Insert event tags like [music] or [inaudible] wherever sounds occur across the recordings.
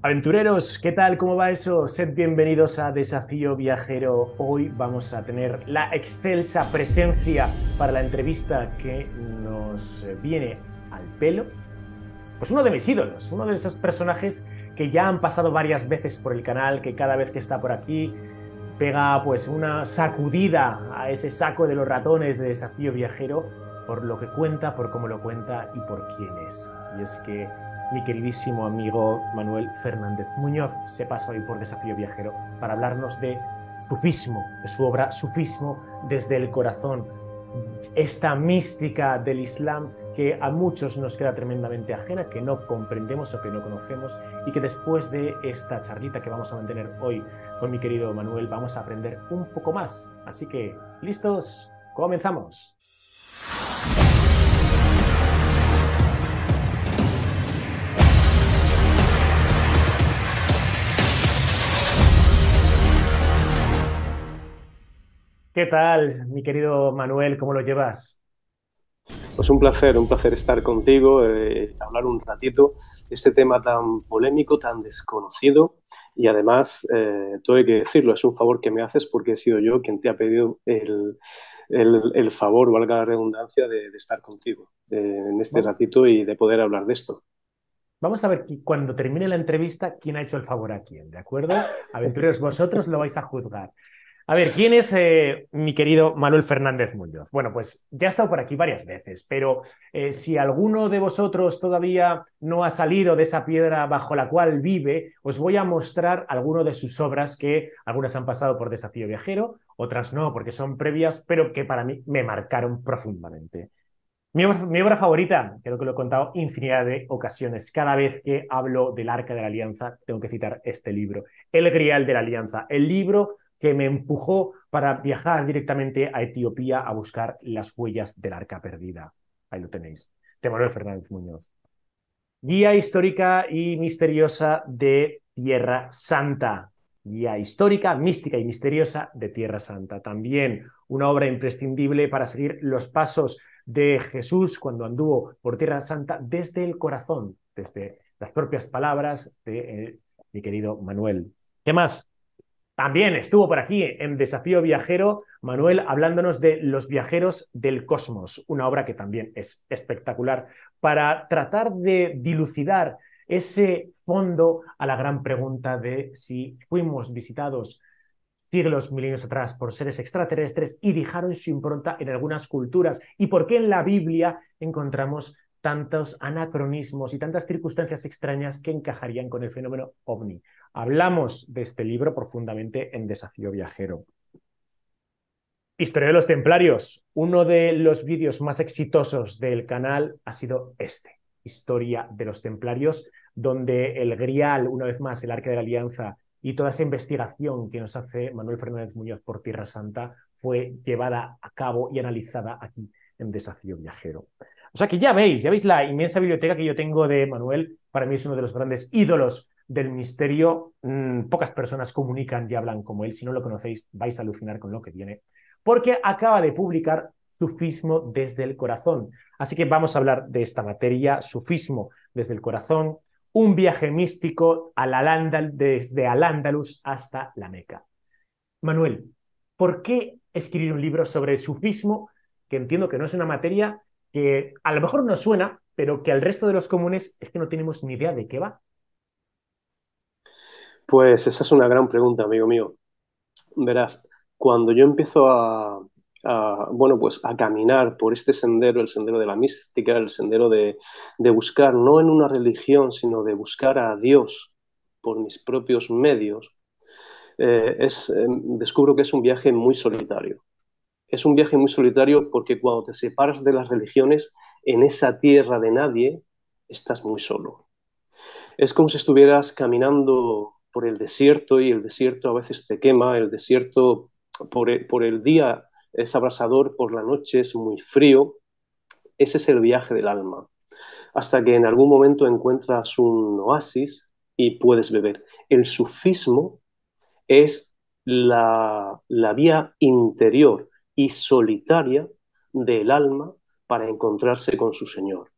Aventureros, ¿qué tal? ¿Cómo va eso? Sed bienvenidos a Desafío Viajero. Hoy vamos a tener la excelsa presencia para la entrevista que nos viene al pelo. Pues uno de mis ídolos, uno de esos personajes que ya han pasado varias veces por el canal, que cada vez que está por aquí pega pues una sacudida a ese saco de los ratones de Desafío Viajero por lo que cuenta, por cómo lo cuenta y por quién es. Y es que mi queridísimo amigo Manuel Fernández Muñoz se pasa hoy por Desafío Viajero para hablarnos de sufismo, de su obra Sufismo desde el corazón, esta mística del Islam que a muchos nos queda tremendamente ajena, que no comprendemos o que no conocemos y que después de esta charlita que vamos a mantener hoy con mi querido Manuel vamos a aprender un poco más. Así que, ¿listos? Comenzamos. ¿Qué tal, mi querido Manuel? ¿Cómo lo llevas? Pues un placer, un placer estar contigo, eh, hablar un ratito de este tema tan polémico, tan desconocido y además, eh, todo hay que decirlo, es un favor que me haces porque he sido yo quien te ha pedido el, el, favor, valga la redundancia, de, estar contigo eh, en este ratito y de poder hablar de esto. Vamos a ver cuando termine la entrevista quién ha hecho el favor a quién, ¿de acuerdo? Aventureros, vosotros lo vais a juzgar. A ver, ¿quién es eh, mi querido Manuel Fernández Muñoz? Bueno, pues ya ha estado por aquí varias veces, pero eh, si alguno de vosotros todavía no ha salido de esa piedra bajo la cual vive, os voy a mostrar algunas de sus obras que algunas han pasado por Desafío Viajero, otras no, porque son previas, pero que para mí me marcaron profundamente. Mi mi obra, favorita, creo que lo he contado infinidad de ocasiones. Cada vez que hablo del Arca de la Alianza, tengo que citar este libro, El Grial de la Alianza, el libro que me empujó para viajar directamente a Etiopía a buscar las huellas del arca perdida. Ahí lo tenéis, de Manuel Fernández Muñoz. Guía histórica y misteriosa de Tierra Santa. Guía histórica, mística y misteriosa de Tierra Santa. También una obra imprescindible para seguir los pasos de Jesús cuando anduvo por Tierra Santa desde el corazón, desde las propias palabras de eh, mi querido Manuel. ¿Qué más? También estuvo por aquí en Desafío Viajero Manuel hablándonos de Los viajeros del cosmos, una obra que también es espectacular para tratar de dilucidar ese fondo a la gran pregunta de si fuimos visitados siglos, milenios atrás por seres extraterrestres y dejaron su impronta en algunas culturas y por qué en la Biblia encontramos tantos anacronismos y tantas circunstancias extrañas que encajarían con el fenómeno ovni. Hablamos de este libro profundamente en Desafío Viajero. Historia de los Templarios. Uno de los vídeos más exitosos del canal ha sido este, Historia de los Templarios, donde el Grial, una vez más, el Arca de la Alianza y toda esa investigación que nos hace Manuel Fernández Muñoz por Tierra Santa fue llevada a cabo y analizada aquí en Desafío Viajero. O sea que ya veis, ya veis la inmensa biblioteca que yo tengo de Manuel. Para mí es uno de los grandes ídolos del misterio. Mm, pocas personas comunican y hablan como él. Si no lo conocéis, vais a alucinar con lo que viene. Porque acaba de publicar Sufismo desde el corazón. Así que vamos a hablar de esta materia, Sufismo desde el corazón, un viaje místico desde al hasta la Meca. Manuel, ¿por qué escribir un libro sobre sufismo, que entiendo que no es una materia que a lo mejor nos suena, pero que al resto de los comunes es que no tenemos ni idea de qué va. Pues esa es una gran pregunta, amigo mío. Verás, cuando yo empiezo a, bueno, pues a caminar por este sendero, el sendero de la mística, el sendero de, buscar, no en una religión, sino de buscar a Dios por mis propios medios, eh, es, eh, descubro que es un viaje muy solitario es un viaje muy solitario porque cuando te separas de las religiones, en esa tierra de nadie, estás muy solo. Es como si estuvieras caminando por el desierto y el desierto a veces te quema, el desierto por e, el, día es abrasador, por la noche es muy frío. Ese es el viaje del alma, hasta que en algún momento encuentras un oasis y puedes beber. El sufismo es la vía interior y solitaria del alma para encontrarse con su Señor.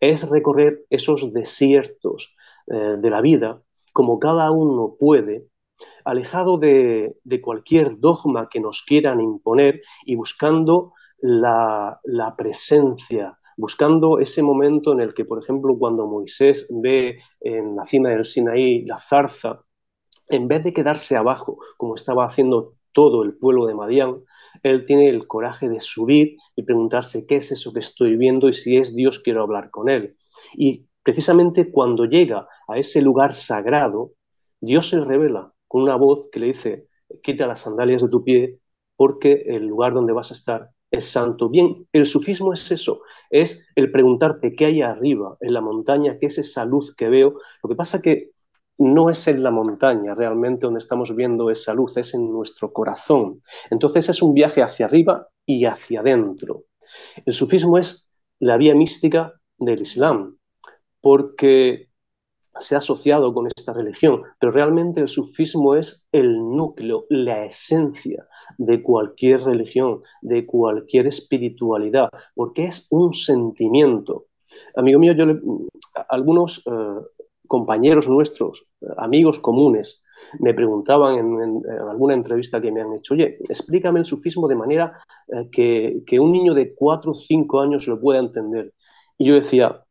Es recorrer esos desiertos eh, de la vida como cada uno puede, alejado de, cualquier dogma que nos quieran imponer y buscando la, la presencia, buscando ese momento en el que, por ejemplo, cuando Moisés ve en la cima del Sinaí la zarza, en vez de quedarse abajo, como estaba haciendo todo el pueblo de Madián, él tiene el coraje de subir y preguntarse qué es eso que estoy viendo y si es Dios quiero hablar con él. Y precisamente cuando llega a ese lugar sagrado, Dios se revela con una voz que le dice, quita las sandalias de tu pie porque el lugar donde vas a estar es santo. Bien, el sufismo es eso, es el preguntarte qué hay arriba en la montaña, qué es esa luz que veo. Lo que pasa que no es en la montaña realmente donde estamos viendo esa luz, es en nuestro corazón. Entonces es un viaje hacia arriba y hacia adentro. El sufismo es la vía mística del Islam, porque se ha asociado con esta religión, pero realmente el sufismo es el núcleo, la esencia de cualquier religión, de cualquier espiritualidad, porque es un sentimiento. Amigo mío, yo mm, algunos eh, compañeros nuestros, eh, amigos comunes, me preguntaban en, alguna entrevista que me han hecho, oye, explícame el sufismo de manera eh, que, un niño de 4 o 5 años lo pueda entender. Y yo decía,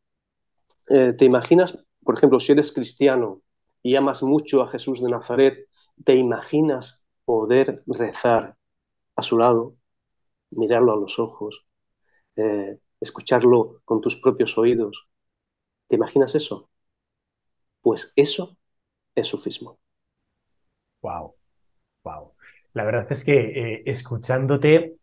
eh, ¿te imaginas, por ejemplo, si eres cristiano y amas mucho a Jesús de Nazaret, ¿te imaginas poder rezar a su lado, mirarlo a los ojos, escucharlo con tus propios oídos? ¿Te imaginas eso? Pues eso es sufismo. Wow, wow. La verdad es que eh, escuchándote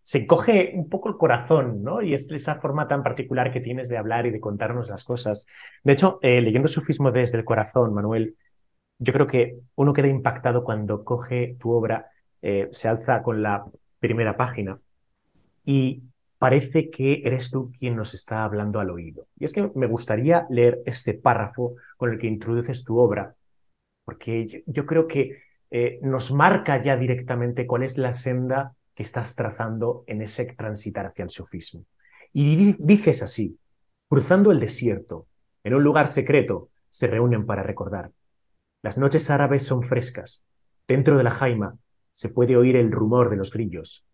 se coge un poco el corazón, ¿no? Y es esa forma tan particular que tienes de hablar y de contarnos las cosas. De hecho, eh, leyendo Sufismo desde el corazón, Manuel, yo creo que uno queda impactado cuando coge tu obra, eh, se alza con la primera página y parece que eres tú quien nos está hablando al oído. Y es que me gustaría leer este párrafo con el que introduces tu obra, porque yo, creo que eh, nos marca ya directamente cuál es la senda que estás trazando en ese transitar hacia el sofismo. Y dices así, cruzando el desierto, en un lugar secreto, se reúnen para recordar. Las noches árabes son frescas. Dentro de la jaima se puede oír el rumor de los grillos.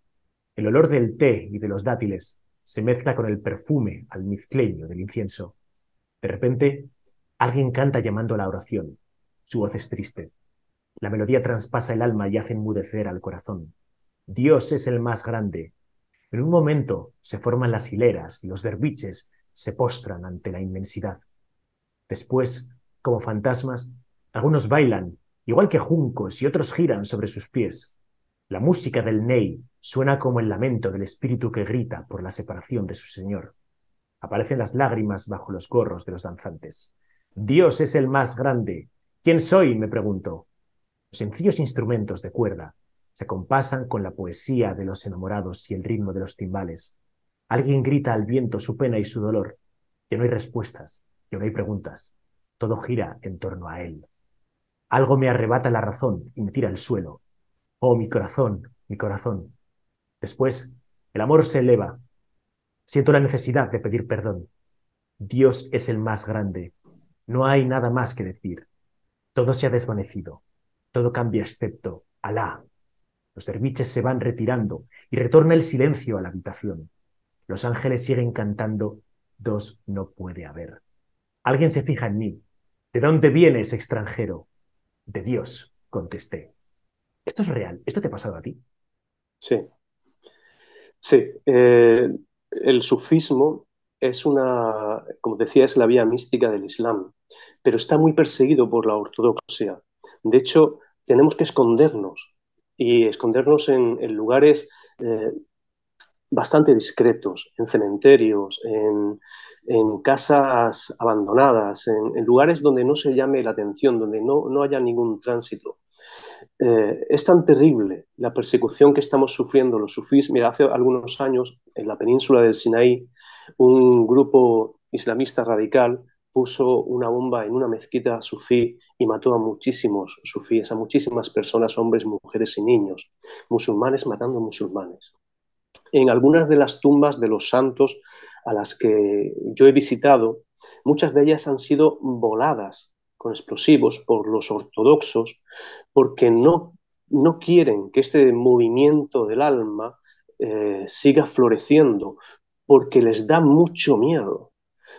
El olor del té y de los dátiles se mezcla con el perfume almizcleño del incienso. De repente, alguien canta llamando a la oración. Su voz es triste. La melodía traspasa el alma y hace enmudecer al corazón. Dios es el más grande. En un momento se forman las hileras y los derviches se postran ante la inmensidad. Después, como fantasmas, algunos bailan, igual que juncos, y otros giran sobre sus pies. La música del Ney Suena como el lamento del espíritu que grita por la separación de su Señor. Aparecen las lágrimas bajo los gorros de los danzantes. Dios es el más grande. ¿Quién soy? me pregunto. Los sencillos instrumentos de cuerda se compasan con la poesía de los enamorados y el ritmo de los timbales. Alguien grita al viento su pena y su dolor. Ya no hay respuestas, ya no hay preguntas. Todo gira en torno a él. Algo me arrebata la razón y me tira al suelo. Oh, mi corazón, mi corazón, Después, el amor se eleva. Siento la necesidad de pedir perdón. Dios es el más grande. No hay nada más que decir. Todo se ha desvanecido. Todo cambia excepto Alá. Los derviches se van retirando y retorna el silencio a la habitación. Los ángeles siguen cantando Dos no puede haber. Alguien se fija en mí. ¿De dónde vienes, extranjero? De Dios, contesté. Esto es real. ¿Esto te ha pasado a ti? Sí. Sí, eh, el sufismo es una, como decía, es la vía mística del Islam, pero está muy perseguido por la ortodoxia. De hecho, tenemos que escondernos y escondernos en, lugares eh, bastante discretos, en cementerios, en, casas abandonadas, en, lugares donde no se llame la atención, donde no haya ningún tránsito. Eh, es tan terrible la persecución que estamos sufriendo los sufís. Mira, hace algunos años en la península del Sinaí, un grupo islamista radical puso una bomba en una mezquita sufí y mató a muchísimos sufíes, a muchísimas personas, hombres, mujeres y niños, musulmanes matando a musulmanes. En algunas de las tumbas de los santos a las que yo he visitado, muchas de ellas han sido voladas con explosivos por los ortodoxos, porque no, no quieren que este movimiento del alma eh, siga floreciendo, porque les da mucho miedo,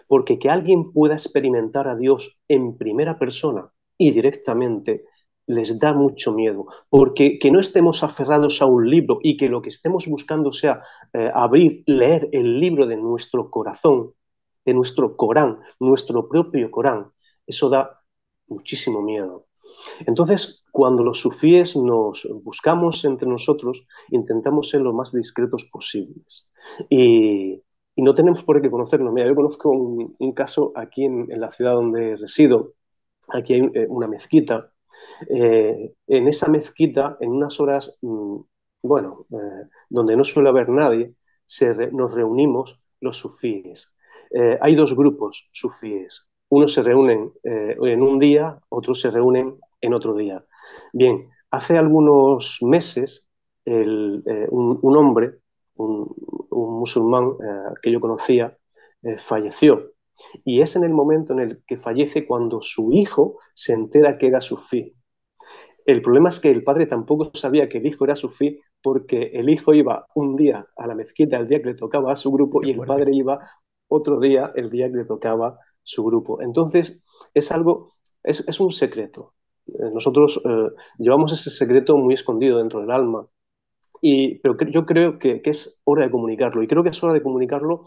porque que alguien pueda experimentar a Dios en primera persona y directamente les da mucho miedo, porque que no estemos aferrados a un libro y que lo que estemos buscando sea eh, abrir, leer el libro de nuestro corazón, de nuestro Corán, nuestro propio Corán, eso da muchísimo miedo. Entonces, cuando los sufíes nos buscamos entre nosotros, intentamos ser lo más discretos posibles. Y, no tenemos por qué conocernos. Mira, yo conozco un, caso aquí en, la ciudad donde resido. Aquí hay eh, una mezquita. Eh, en esa mezquita, en unas horas, mm, bueno, eh, donde no suele haber nadie, se nos reunimos los sufíes. hay dos grupos sufíes unos se reúnen eh, en un día, otros se reúnen en otro día. Bien, hace algunos meses eh, un, hombre, un, musulmán eh, que yo conocía, falleció. Y es en el momento en el que fallece cuando su hijo se entera que era sufí. El problema es que el padre tampoco sabía que el hijo era sufí porque el hijo iba un día a la mezquita, el día que le tocaba a su grupo, y el padre iba otro día, el día que le tocaba su grupo. Entonces, es algo, es, es un secreto. Eh, nosotros eh, llevamos ese secreto muy escondido dentro del alma, y, pero yo creo que, que, es hora de comunicarlo, y creo que es hora de comunicarlo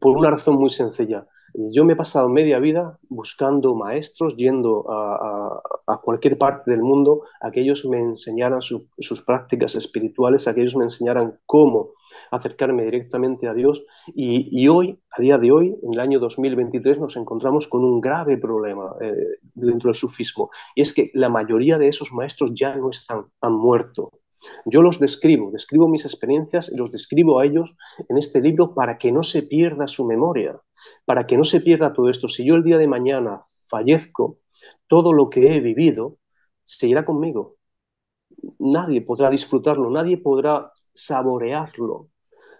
por una razón muy sencilla. Yo me he pasado media vida buscando maestros, yendo a, cualquier parte del mundo, a que ellos me enseñaran sus prácticas espirituales, a que ellos me enseñaran cómo acercarme directamente a Dios. Y, hoy, a día de hoy, en el año 2023, nos encontramos con un grave problema eh, dentro del sufismo. Y es que la mayoría de esos maestros ya no están, han muerto. Yo los describo, describo mis experiencias y los describo a ellos en este libro para que no se pierda su memoria para que no se pierda todo esto. Si yo el día de mañana fallezco, todo lo que he vivido se irá conmigo. Nadie podrá disfrutarlo, nadie podrá saborearlo.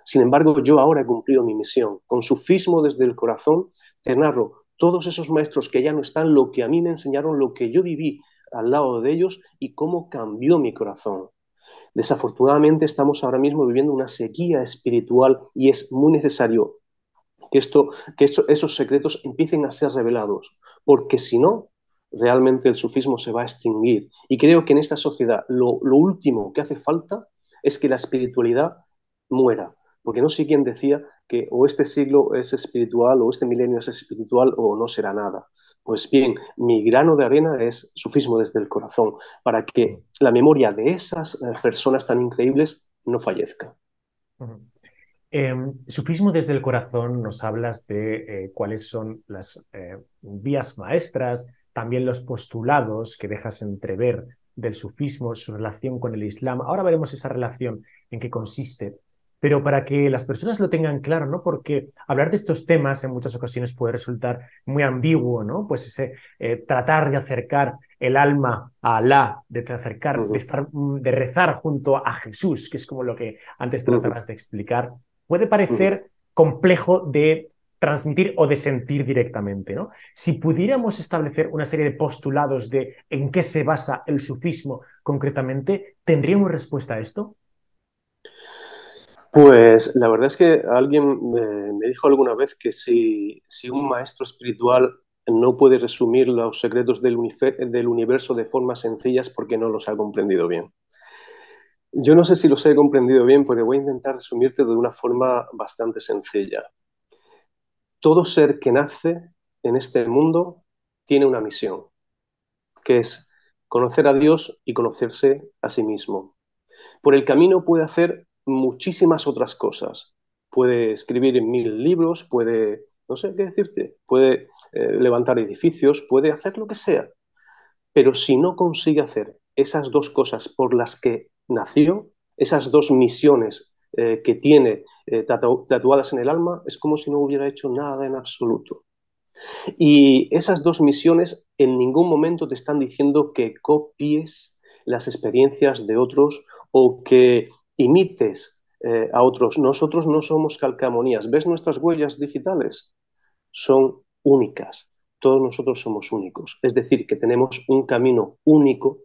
Sin embargo, yo ahora he cumplido mi misión. Con sufismo desde el corazón, tenerlo todos esos maestros que ya no están, lo que a mí me enseñaron, lo que yo viví al lado de ellos y cómo cambió mi corazón. Desafortunadamente estamos ahora mismo viviendo una sequía espiritual y es muy necesario que, esto, que esos secretos empiecen a ser revelados, porque si no, realmente el sufismo se va a extinguir. Y creo que en esta sociedad lo, último que hace falta es que la espiritualidad muera, porque no sé quién decía que o este siglo es espiritual o este milenio es espiritual o no será nada. Pues bien, mi grano de arena es sufismo desde el corazón, para que la memoria de esas eh, personas tan increíbles no fallezca. Em, sufismo desde el corazón nos hablas de eh, cuáles son las eh, vías maestras, también los postulados que dejas entrever del sufismo, su relación con el Islam. Ahora veremos esa relación en qué consiste. Pero para que las personas lo tengan claro, ¿no? Porque hablar de estos temas en muchas ocasiones puede resultar muy ambiguo, ¿no? Pues ese eh, tratar de acercar el alma a Alá, de acercar, de, estar, mm, de rezar junto a Jesús, que es como lo que antes tratabas de explicar puede parecer complejo de transmitir o de sentir directamente. ¿no? Si pudiéramos establecer una serie de postulados de en qué se basa el sufismo concretamente, ¿tendríamos respuesta a esto? Pues la verdad es que alguien eh, me, dijo alguna vez que si, si, un maestro espiritual no puede resumir los secretos del, del universo de formas sencillas porque no los ha comprendido bien. Yo no sé si los he comprendido bien, pero voy a intentar resumirte de una forma bastante sencilla. Todo ser que nace en este mundo tiene una misión, que es conocer a Dios y conocerse a sí mismo. Por el camino puede hacer muchísimas otras cosas. Puede escribir mil libros, puede, no sé qué decirte, puede eh, levantar edificios, puede hacer lo que sea. Pero si no consigue hacer esas dos cosas por las que nació, esas dos misiones eh, que tiene eh, tatuadas en el alma, es como si no hubiera hecho nada en absoluto. Y esas dos misiones en ningún momento te están diciendo que copies las experiencias de otros o que imites eh, a otros. Nosotros no somos calcamonías. ¿Ves nuestras huellas digitales? Son únicas. Todos nosotros somos únicos. Es decir, que tenemos un camino único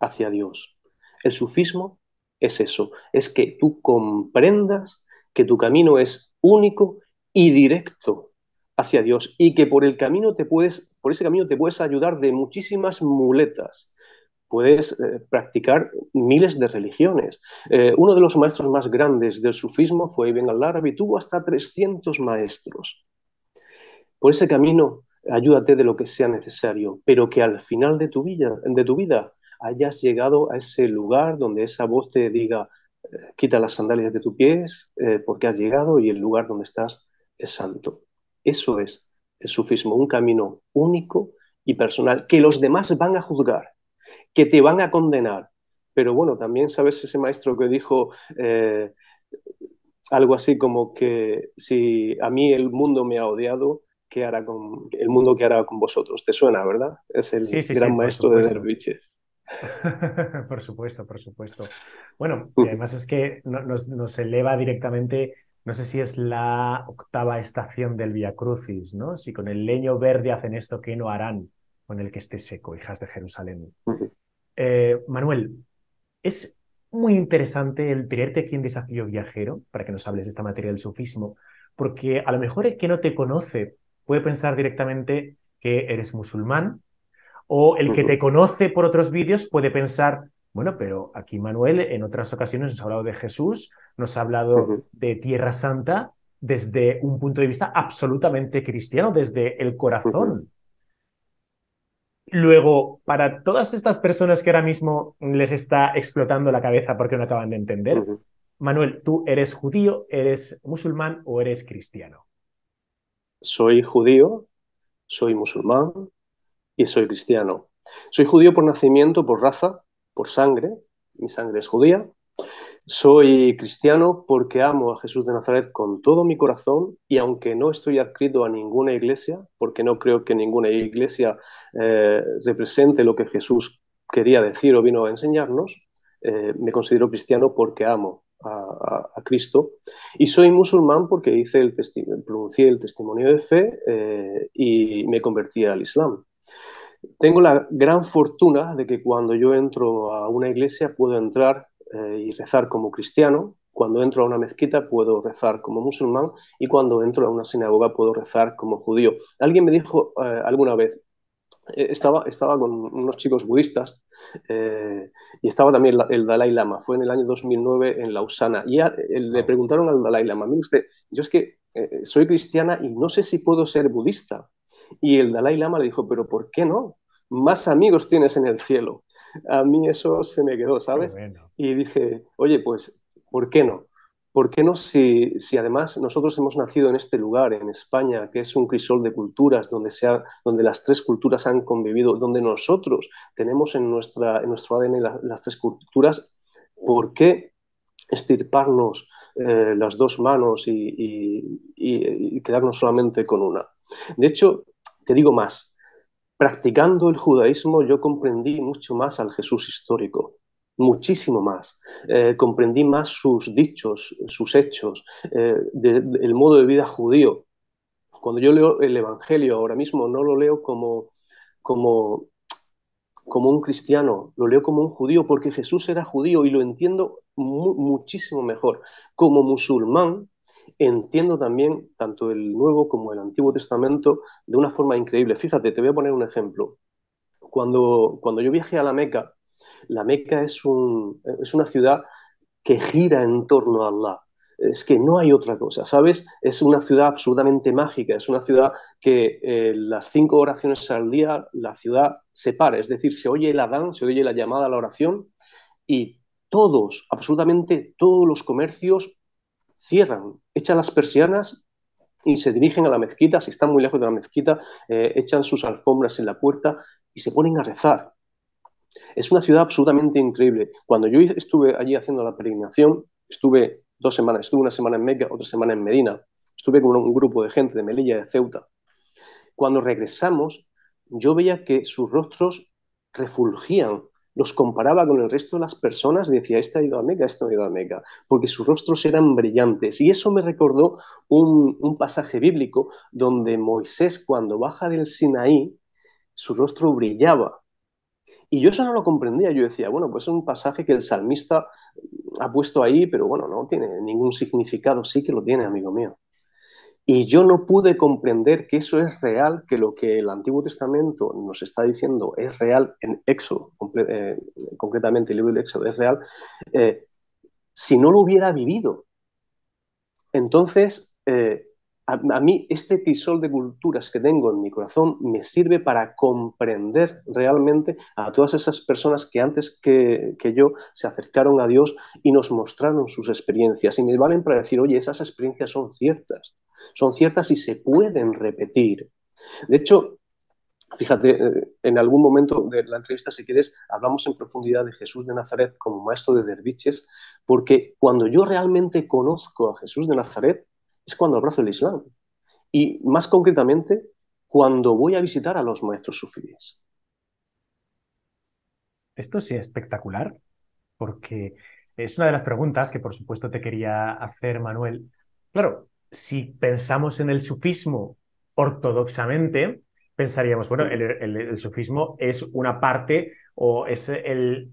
hacia Dios. El sufismo es eso, es que tú comprendas que tu camino es único y directo hacia Dios y que por el camino te puedes, por ese camino te puedes ayudar de muchísimas muletas. Puedes eh, practicar miles de religiones. Eh, uno de los maestros más grandes del sufismo fue Ibn al-Arabi, tuvo hasta 300 maestros. Por ese camino, ayúdate de lo que sea necesario, pero que al final de tu vida hayas llegado a ese lugar donde esa voz te diga, eh, quita las sandalias de tus pies eh, porque has llegado y el lugar donde estás es santo. Eso es el sufismo, un camino único y personal que los demás van a juzgar, que te van a condenar. Pero bueno, también sabes ese maestro que dijo eh, algo así como que si a mí el mundo me ha odiado, ¿qué hará con el mundo que hará con vosotros? ¿Te suena, verdad? Es el gran maestro de Derviches. [laughs] por supuesto, por supuesto. Bueno, y además es que nos, eleva directamente, no sé si es la octava estación del Via Crucis, ¿no? Si con el leño verde hacen esto, ¿qué no harán con el que esté seco, hijas de Jerusalén? Eh, Manuel, es muy interesante el tenerte aquí en Desafío Viajero, para que nos hables de esta materia del sufismo, porque a lo mejor el que no te conoce puede pensar directamente que eres musulmán, o el que te conoce por otros vídeos puede pensar, bueno, pero aquí Manuel en otras ocasiones nos ha hablado de Jesús, nos ha hablado de Tierra Santa desde un punto de vista absolutamente cristiano, desde el corazón. Luego, para todas estas personas que ahora mismo les está explotando la cabeza porque no acaban de entender, Manuel, ¿tú eres judío, eres musulmán o eres cristiano? Soy judío, soy musulmán, y soy cristiano. Soy judío por nacimiento, por raza, por sangre, mi sangre es judía. Soy cristiano porque amo a Jesús de Nazaret con todo mi corazón y aunque no estoy adscrito a ninguna iglesia, porque no creo que ninguna iglesia eh, represente lo que Jesús quería decir o vino a enseñarnos, eh, me considero cristiano porque amo a, Cristo. Y soy musulmán porque hice el pronuncié el testimonio de fe eh, y me convertí al Islam. Tengo la gran fortuna de que cuando yo entro a una iglesia puedo entrar eh, y rezar como cristiano, cuando entro a una mezquita puedo rezar como musulmán y cuando entro a una sinagoga puedo rezar como judío. Alguien me dijo eh, alguna vez, eh, estaba, estaba con unos chicos budistas y estaba también el Dalai Lama, fue en el año 2009 en Lausana, y le preguntaron al Dalai Lama, mire usted, yo es que soy cristiana y no sé si puedo ser budista. Y el Dalai Lama le dijo, pero ¿por qué no? Más amigos tienes en el cielo. A mí eso se me quedó, ¿sabes? Y dije, oye, pues, ¿por qué no? ¿Por qué no si, si, además nosotros hemos nacido en este lugar, en España, que es un crisol de culturas, donde, se donde las tres culturas han convivido, donde nosotros tenemos en, nuestra, en nuestro ADN las tres culturas? ¿Por qué estirparnos eh, las dos manos y, y, quedarnos solamente con una? De hecho, te digo más, practicando el judaísmo yo comprendí mucho más al Jesús histórico, muchísimo más. Eh, comprendí más sus dichos, sus hechos, eh, el modo de vida judío. Cuando yo leo el Evangelio ahora mismo no lo leo como, como, como un cristiano, lo leo como un judío porque Jesús era judío y lo entiendo muchísimo mejor. Como musulmán entiendo también tanto el Nuevo como el Antiguo Testamento de una forma increíble. Fíjate, te voy a poner un ejemplo. Cuando, cuando yo viajé a la Meca, la Meca es, es una ciudad que gira en torno a Allah. Es que no hay otra cosa, ¿sabes? Es una ciudad absolutamente mágica, es una ciudad que eh, las cinco oraciones al día la ciudad se para, es decir, se oye el adán, se oye la llamada a la oración y todos, absolutamente todos los comercios cierran, echan las persianas y se dirigen a la mezquita, si están muy lejos de la mezquita, eh, echan sus alfombras en la puerta y se ponen a rezar. Es una ciudad absolutamente increíble. Cuando yo estuve allí haciendo la peregrinación, estuve dos semanas, estuve una semana en Meca, otra semana en Medina, estuve con un grupo de gente de Melilla, de Ceuta. Cuando regresamos, yo veía que sus rostros refulgían los comparaba con el resto de las personas y decía, esta ha ido a Meca, esta ha ido a Meca, porque sus rostros eran brillantes. Y eso me recordó un, un pasaje bíblico donde Moisés cuando baja del Sinaí, su rostro brillaba. Y yo eso no lo comprendía, yo decía, bueno, pues es un pasaje que el salmista ha puesto ahí, pero bueno, no tiene ningún significado, sí que lo tiene, amigo mío. Y yo no pude comprender que eso es real, que lo que el Antiguo Testamento nos está diciendo es real en Éxodo, eh, concretamente el libro de Éxodo es real, eh, si no lo hubiera vivido. Entonces, eh, a, mí este pisol de culturas que tengo en mi corazón me sirve para comprender realmente a todas esas personas que antes que, que yo se acercaron a Dios y nos mostraron sus experiencias. Y me valen para decir, oye, esas experiencias son ciertas son ciertas y se pueden repetir. De hecho, fíjate, eh, en algún momento de la entrevista, si quieres, hablamos en profundidad de Jesús de Nazaret como maestro de derviches, porque cuando yo realmente conozco a Jesús de Nazaret es cuando abrazo el Islam. Y más concretamente, cuando voy a visitar a los maestros sufíes. Esto sí es espectacular, porque es una de las preguntas que por supuesto te quería hacer, Manuel. Claro, si pensamos en el sufismo ortodoxamente, pensaríamos, bueno, el, sufismo es una parte o es el,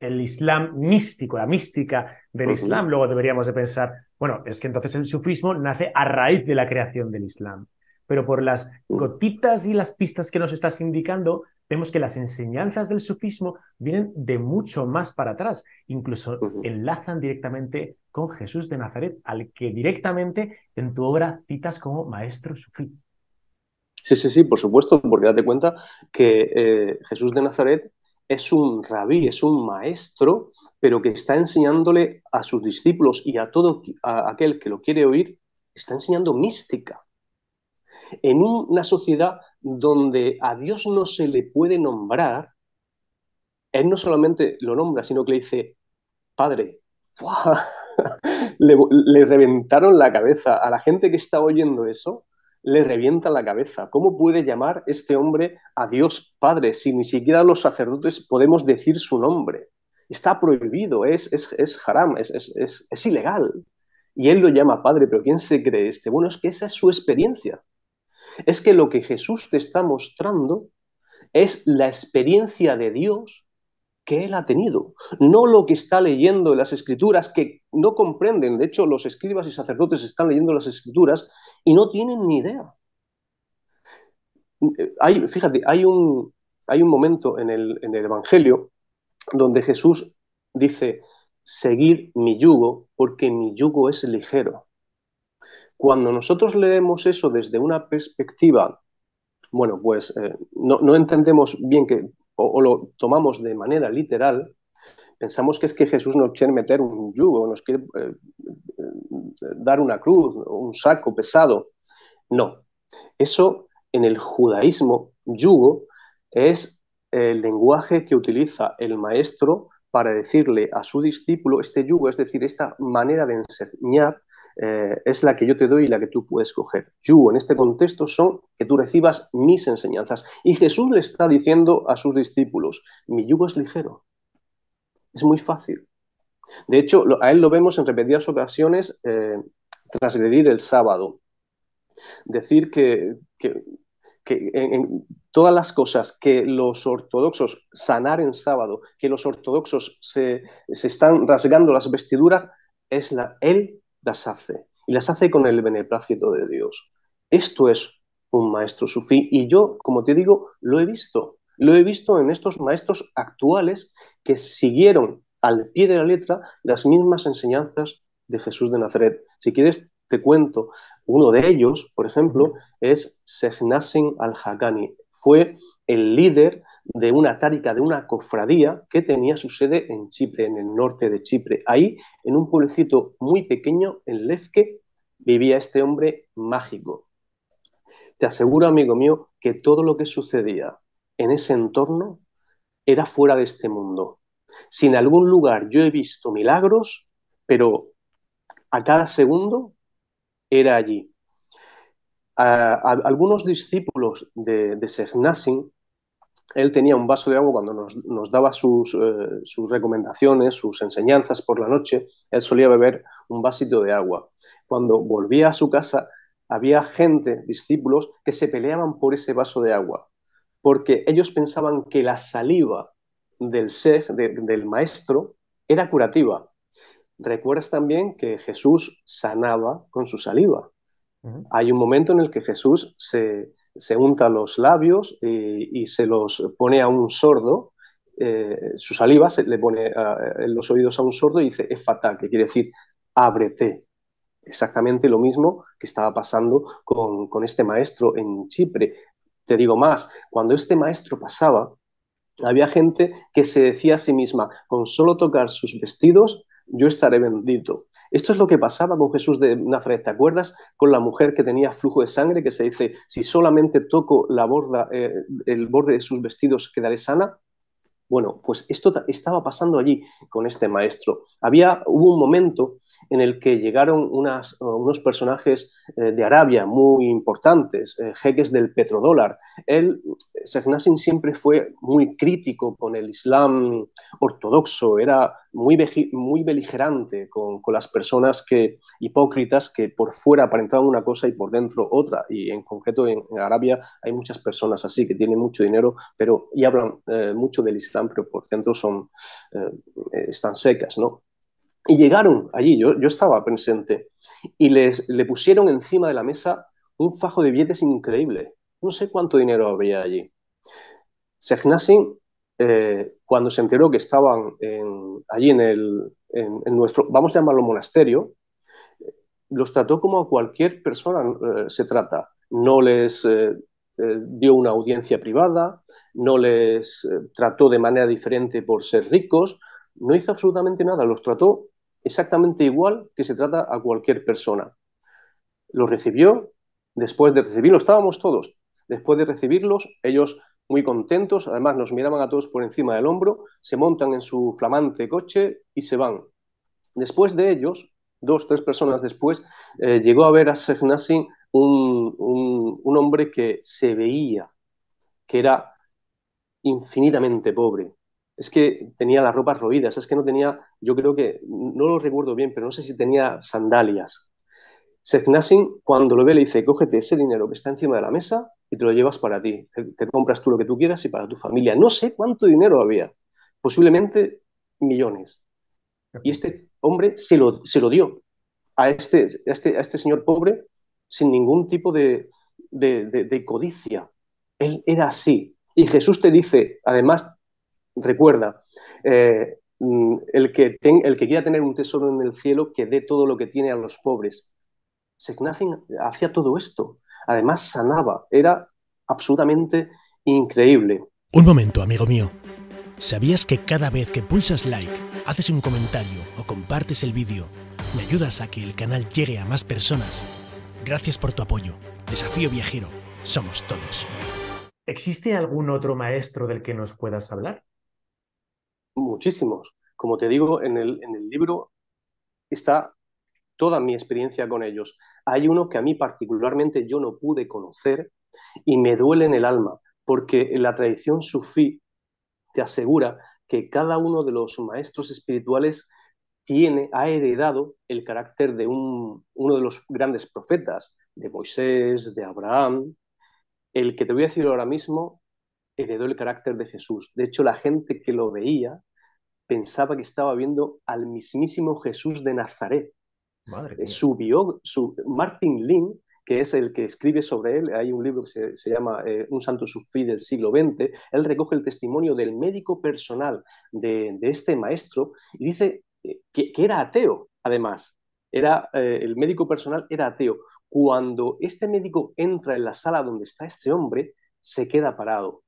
el Islam místico, la mística del Islam. Luego deberíamos de pensar, bueno, es que entonces el sufismo nace a raíz de la creación del Islam. Pero por las gotitas y las pistas que nos estás indicando, vemos que las enseñanzas del sufismo vienen de mucho más para atrás, incluso enlazan directamente con Jesús de Nazaret, al que directamente en tu obra citas como maestro sufí. Sí, sí, sí, por supuesto, porque date cuenta que eh, Jesús de Nazaret es un rabí, es un maestro, pero que está enseñándole a sus discípulos y a todo aquel que lo quiere oír, está enseñando mística. En una sociedad donde a Dios no se le puede nombrar, él no solamente lo nombra, sino que le dice, Padre, [laughs] le, reventaron la cabeza. A la gente que está oyendo eso, le revienta la cabeza. ¿Cómo puede llamar este hombre a Dios Padre si ni siquiera los sacerdotes podemos decir su nombre? Está prohibido, es, es, es haram, es, es ilegal. Y él lo llama Padre, pero ¿quién se cree este? Bueno, es que esa es su experiencia es que lo que Jesús te está mostrando es la experiencia de Dios que él ha tenido, no lo que está leyendo en las escrituras, que no comprenden, de hecho los escribas y sacerdotes están leyendo las escrituras y no tienen ni idea. fíjate, hay un, momento en el, en el Evangelio donde Jesús dice, seguir mi yugo porque mi yugo es ligero. Cuando nosotros leemos eso desde una perspectiva, bueno, pues eh, no, entendemos bien que, o, lo tomamos de manera literal, pensamos que es que Jesús nos quiere meter un yugo, nos quiere eh, eh, dar una cruz, o un saco pesado. No, eso en el judaísmo, yugo, es el lenguaje que utiliza el maestro para decirle a su discípulo este yugo, es decir, esta manera de enseñar eh, es la que yo te doy y la que tú puedes coger. Yugo, en este contexto, son que tú recibas mis enseñanzas. Y Jesús le está diciendo a sus discípulos, mi yugo es ligero, es muy fácil. De hecho, a él lo vemos en repetidas ocasiones eh, trasgredir el sábado. Decir que, en, todas las cosas que los ortodoxos sanar en sábado, que los ortodoxos se, se están rasgando las vestiduras, es la, él las hace, y las hace con el beneplácito de Dios. Esto es un maestro sufí, y yo, como te digo, lo he visto. Lo he visto en estos maestros actuales que siguieron al pie de la letra las mismas enseñanzas de Jesús de Nazaret. Si quieres, te cuento. Uno de ellos, por ejemplo, es Sehnasin al-Hakani, fue el líder de una tárica, de una cofradía que tenía su sede en Chipre, en el norte de Chipre. Ahí, en un pueblecito muy pequeño, en Lefke, vivía este hombre mágico. Te aseguro, amigo mío, que todo lo que sucedía en ese entorno era fuera de este mundo. Si en algún lugar yo he visto milagros, pero a cada segundo era allí algunos discípulos de, de él tenía un vaso de agua cuando nos, daba eh, sus, recomendaciones, sus enseñanzas por la noche, él solía beber un vasito de agua. Cuando volvía a su casa, había gente, discípulos, que se peleaban por ese vaso de agua, porque ellos pensaban que la saliva del del maestro, era curativa. Recuerdas también que Jesús sanaba con su saliva. Hay un momento en el que Jesús se, unta los labios y, se los pone a un sordo, eh, su saliva se le pone ah, eh, en los oídos a un sordo y dice, es fatal, que quiere decir, ábrete. Exactamente lo mismo que estaba pasando con, con este maestro en Chipre. Te digo más, cuando este maestro pasaba, había gente que se decía a sí misma, con solo tocar sus vestidos, yo estaré bendito. Esto es lo que pasaba con Jesús de Nazaret. ¿Te acuerdas con la mujer que tenía flujo de sangre que se dice, si solamente toco la borda, eh, el borde de sus vestidos quedaré sana? Bueno, pues esto estaba pasando allí con este maestro. Había, hubo un momento en el que llegaron unos personajes eh, de Arabia muy importantes, eh, jeques del petrodólar. Él, siempre fue muy crítico con el Islam ortodoxo, era muy, beligerante con, con, las personas que, hipócritas que por fuera aparentaban una cosa y por dentro otra. Y en concreto en, Arabia hay muchas personas así que tienen mucho dinero pero y hablan eh, mucho del Islam, pero por dentro son, eh, eh, están secas, ¿no? Y llegaron allí, yo, yo estaba presente, y les, le pusieron encima de la mesa un fajo de billetes increíble. No sé cuánto dinero había allí. Sejnasin eh, cuando se enteró que estaban allí en, el, nuestro, vamos a llamarlo monasterio, los trató como a cualquier persona eh, se trata. No les eh, dio una audiencia privada, no les trató de manera diferente por ser ricos, no hizo absolutamente nada, los trató exactamente igual que se trata a cualquier persona. Los recibió, después de recibirlos, estábamos todos, después de recibirlos, ellos muy contentos, además nos miraban a todos por encima del hombro, se montan en su flamante coche y se van. Después de ellos, dos, tres personas después, eh, llegó a ver a Segnasi un, un, hombre que se veía que era infinitamente pobre, es que tenía las ropas roídas, es que no tenía, yo creo que, no lo recuerdo bien, pero no sé si tenía sandalias. Seknasin, cuando lo ve, le dice, cógete ese dinero que está encima de la mesa y te lo llevas para ti. Te, compras tú lo que tú quieras y para tu familia. No sé cuánto dinero había, posiblemente millones. Y este hombre se lo, se lo dio a este, este, este, señor pobre sin ningún tipo de, codicia. Él era así. Y Jesús te dice, además, recuerda, eh, mm, el, que el que quiera tener un tesoro en el cielo, que dé todo lo que tiene a los pobres. Se hacia todo esto. Además, sanaba, era absolutamente increíble. Un momento, amigo mío. ¿Sabías que cada vez que pulsas like, haces un comentario o compartes el vídeo, me ayudas a que el canal llegue a más personas? Gracias por tu apoyo. Desafío viajero. Somos todos. ¿Existe algún otro maestro del que nos puedas hablar? Muchísimos. Como te digo, en el, en el libro está toda mi experiencia con ellos. Hay uno que a mí particularmente yo no pude conocer y me duele en el alma, porque la tradición sufí te asegura que cada uno de los maestros espirituales tiene, ha heredado el carácter de un, uno de los grandes profetas, de Moisés, de Abraham. El que te voy a decir ahora mismo heredó el carácter de Jesús. De hecho, la gente que lo veía pensaba que estaba viendo al mismísimo Jesús de Nazaret. Eh, subió, su, Martin Lin, que es el que escribe sobre él, hay un libro que se, llama eh, Un santo sufí del siglo XX, él recoge el testimonio del médico personal de, este maestro y dice eh, que, era ateo, además. Era, el médico personal era ateo. Cuando este médico entra en la sala donde está este hombre, se queda parado,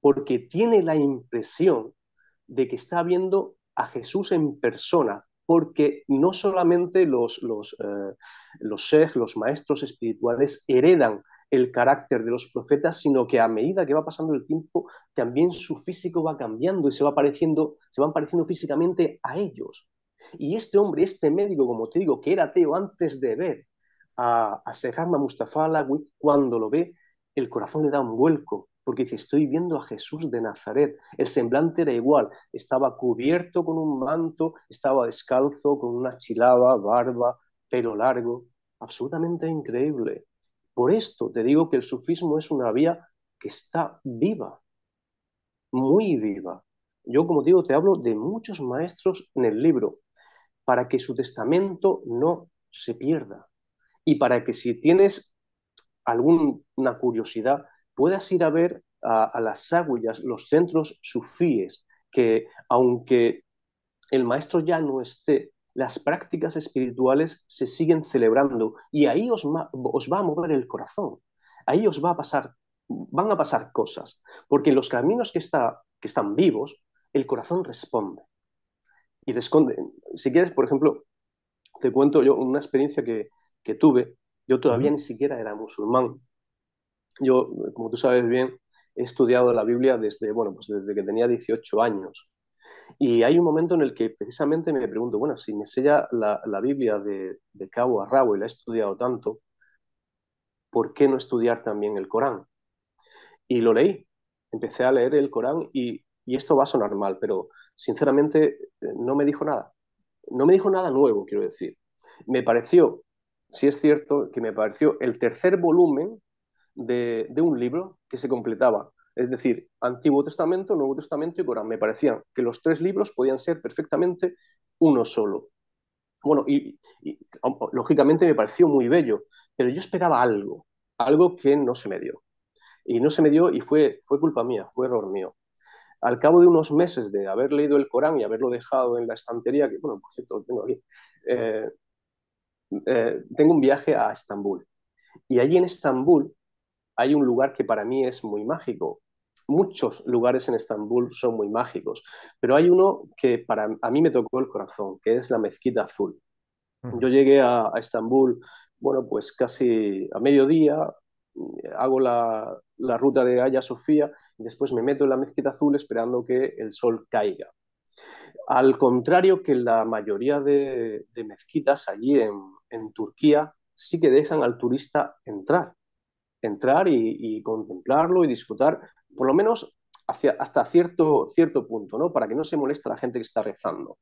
porque tiene la impresión de que está viendo a Jesús en persona porque no solamente los, los, eh, los los maestros espirituales, heredan el carácter de los profetas, sino que a medida que va pasando el tiempo, también su físico va cambiando y se, va pareciendo, se van pareciendo físicamente a ellos. Y este hombre, este médico, como te digo, que era ateo antes de ver a, a Mustafa cuando lo ve, el corazón le da un vuelco porque dice, estoy viendo a Jesús de Nazaret. El semblante era igual, estaba cubierto con un manto, estaba descalzo, con una chilaba, barba, pelo largo. Absolutamente increíble. Por esto te digo que el sufismo es una vía que está viva, muy viva. Yo, como digo, te hablo de muchos maestros en el libro, para que su testamento no se pierda y para que si tienes alguna curiosidad puedas ir a ver a, las aguillas, los centros sufíes, que aunque el maestro ya no esté, las prácticas espirituales se siguen celebrando y ahí os, va a mover el corazón, ahí os va a pasar, van a pasar cosas, porque en los caminos que, están vivos, el corazón responde y se esconde. Si quieres, por ejemplo, te cuento yo una experiencia que tuve, yo todavía ni siquiera era musulmán, yo, como tú sabes bien, he estudiado la Biblia desde, bueno, pues desde que tenía 18 años. Y hay un momento en el que precisamente me pregunto, bueno, si me sella la, la Biblia de, cabo a rabo y la he estudiado tanto, ¿por qué no estudiar también el Corán? Y lo leí, empecé a leer el Corán y, esto va a sonar mal, pero sinceramente eh, no me dijo nada. No me dijo nada nuevo, quiero decir. Me pareció, si es cierto, que me pareció el tercer volumen de, un libro que se completaba. Es decir, Antiguo Testamento, Nuevo Testamento y Corán. Me parecía que los tres libros podían ser perfectamente uno solo. Bueno, y, lógicamente me pareció muy bello, pero yo esperaba algo, algo que no se me dio. Y no se me dio y fue, fue culpa mía, fue error mío al cabo de unos meses de haber leído el Corán y haberlo dejado en la estantería, que bueno, por cierto, lo tengo aquí, eh, eh, tengo un viaje a Estambul. Y allí en Estambul hay un lugar que para mí es muy mágico. Muchos lugares en Estambul son muy mágicos, pero hay uno que para a mí me tocó el corazón, que es la Mezquita Azul. Yo llegué a, Estambul, bueno, pues casi a mediodía, hago la, ruta de Haya Sofía y después me meto en la Mezquita Azul esperando que el sol caiga. Al contrario que la mayoría de, mezquitas allí en, en Turquía, sí que dejan al turista entrar entrar y, contemplarlo y disfrutar, por lo menos hasta cierto, cierto punto, ¿no? para que no se moleste la gente que está rezando.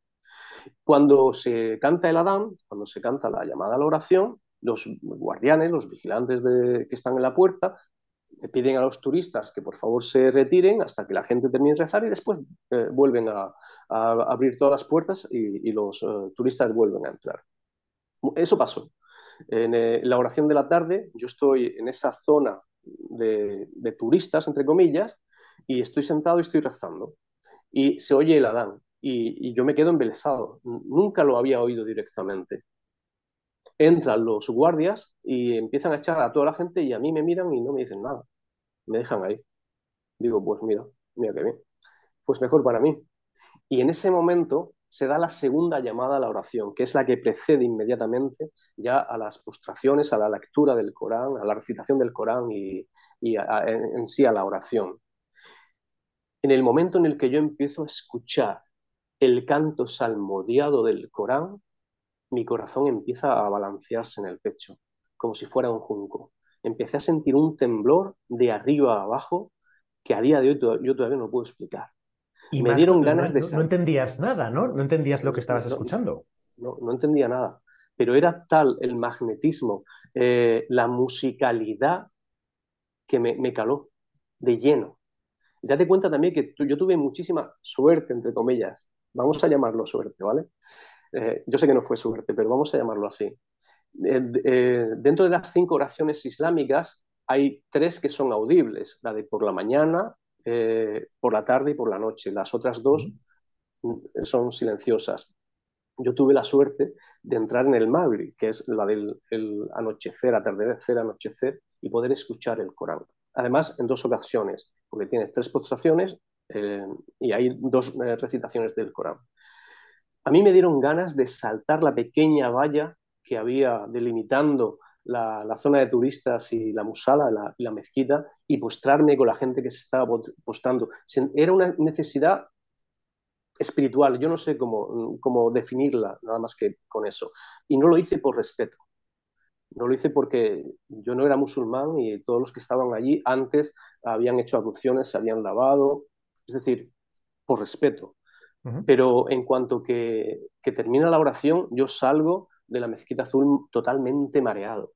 Cuando se canta el Adán, cuando se canta la llamada a la oración, los guardianes, los vigilantes que están en la puerta, piden a los turistas que por favor se retiren hasta que la gente termine de rezar y después eh, vuelven a, abrir todas las puertas y, los eh, turistas vuelven a entrar. Eso pasó. En eh, la oración de la tarde, yo estoy en esa zona de, turistas, entre comillas, y estoy sentado y estoy rezando. Y se oye el Adán. Y, yo me quedo embelesado. Nunca lo había oído directamente. Entran los guardias y empiezan a echar a toda la gente y a mí me miran y no me dicen nada. Me dejan ahí. Digo, pues mira, mira qué bien. Pues mejor para mí. Y en ese momento se da la segunda llamada a la oración, que es la que precede inmediatamente ya a las postraciones, a la lectura del Corán, a la recitación del Corán y, en, sí a la oración. En el momento en el que yo empiezo a escuchar el canto salmodiado del Corán, mi corazón empieza a balancearse en el pecho, como si fuera un junco. Empecé a sentir un temblor de arriba a abajo que a día de hoy yo todavía no puedo explicar. Y me dieron ganas no, de... No entendías nada, ¿no? No entendías lo que estabas escuchando. No, no entendía nada. Pero era tal el magnetismo, eh, la musicalidad que me, caló de lleno. Date cuenta también que yo tuve muchísima suerte, entre comillas. Vamos a llamarlo suerte, ¿vale? Eh, yo sé que no fue suerte, pero vamos a llamarlo así. Eh, dentro de las cinco oraciones islámicas hay tres que son audibles, la de por la mañana, eh, por la tarde y por la noche. Las otras dos mm, son silenciosas. Yo tuve la suerte de entrar en el Magri, que es la del anochecer, atardecer, anochecer, y poder escuchar el Corán. Además, en dos ocasiones, porque tiene tres postraciones eh, y hay dos eh, recitaciones del Corán. A mí me dieron ganas de saltar la pequeña valla que había delimitando la, zona de turistas y la musala, la, la, mezquita, y postrarme con la gente que se estaba postrando. Era una necesidad espiritual, yo no sé cómo, definirla, nada más que con eso. Y no lo hice por respeto, no lo hice porque yo no era musulmán y todos los que estaban allí antes habían hecho abluciones, se habían lavado, es decir, por respeto. Pero en cuanto que termina la oración, yo salgo de la Mezquita Azul totalmente mareado,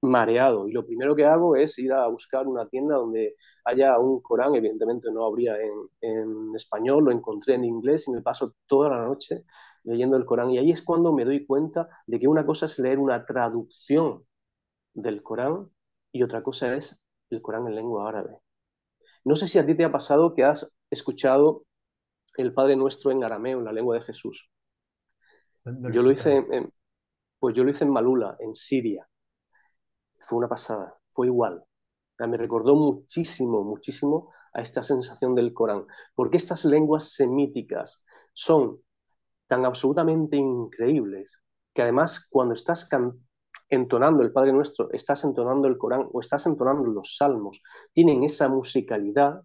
mareado. Y lo primero que hago es ir a buscar una tienda donde haya un Corán, evidentemente no habría en, español, lo encontré en inglés y me paso toda la noche leyendo el Corán. Y ahí es cuando me doy cuenta de que una cosa es leer una traducción del Corán y otra cosa es el Corán en lengua árabe. No sé si a ti te ha pasado que has escuchado el Padre Nuestro en arameo, en la lengua de Jesús. Yo lo hice en, pues yo lo hice en Malula, en Siria. Fue una pasada, fue igual. Me recordó muchísimo, muchísimo a esta sensación del Corán, porque estas lenguas semíticas son tan absolutamente increíbles que además cuando estás entonando el Padre Nuestro, estás entonando el Corán o estás entonando los salmos, tienen esa musicalidad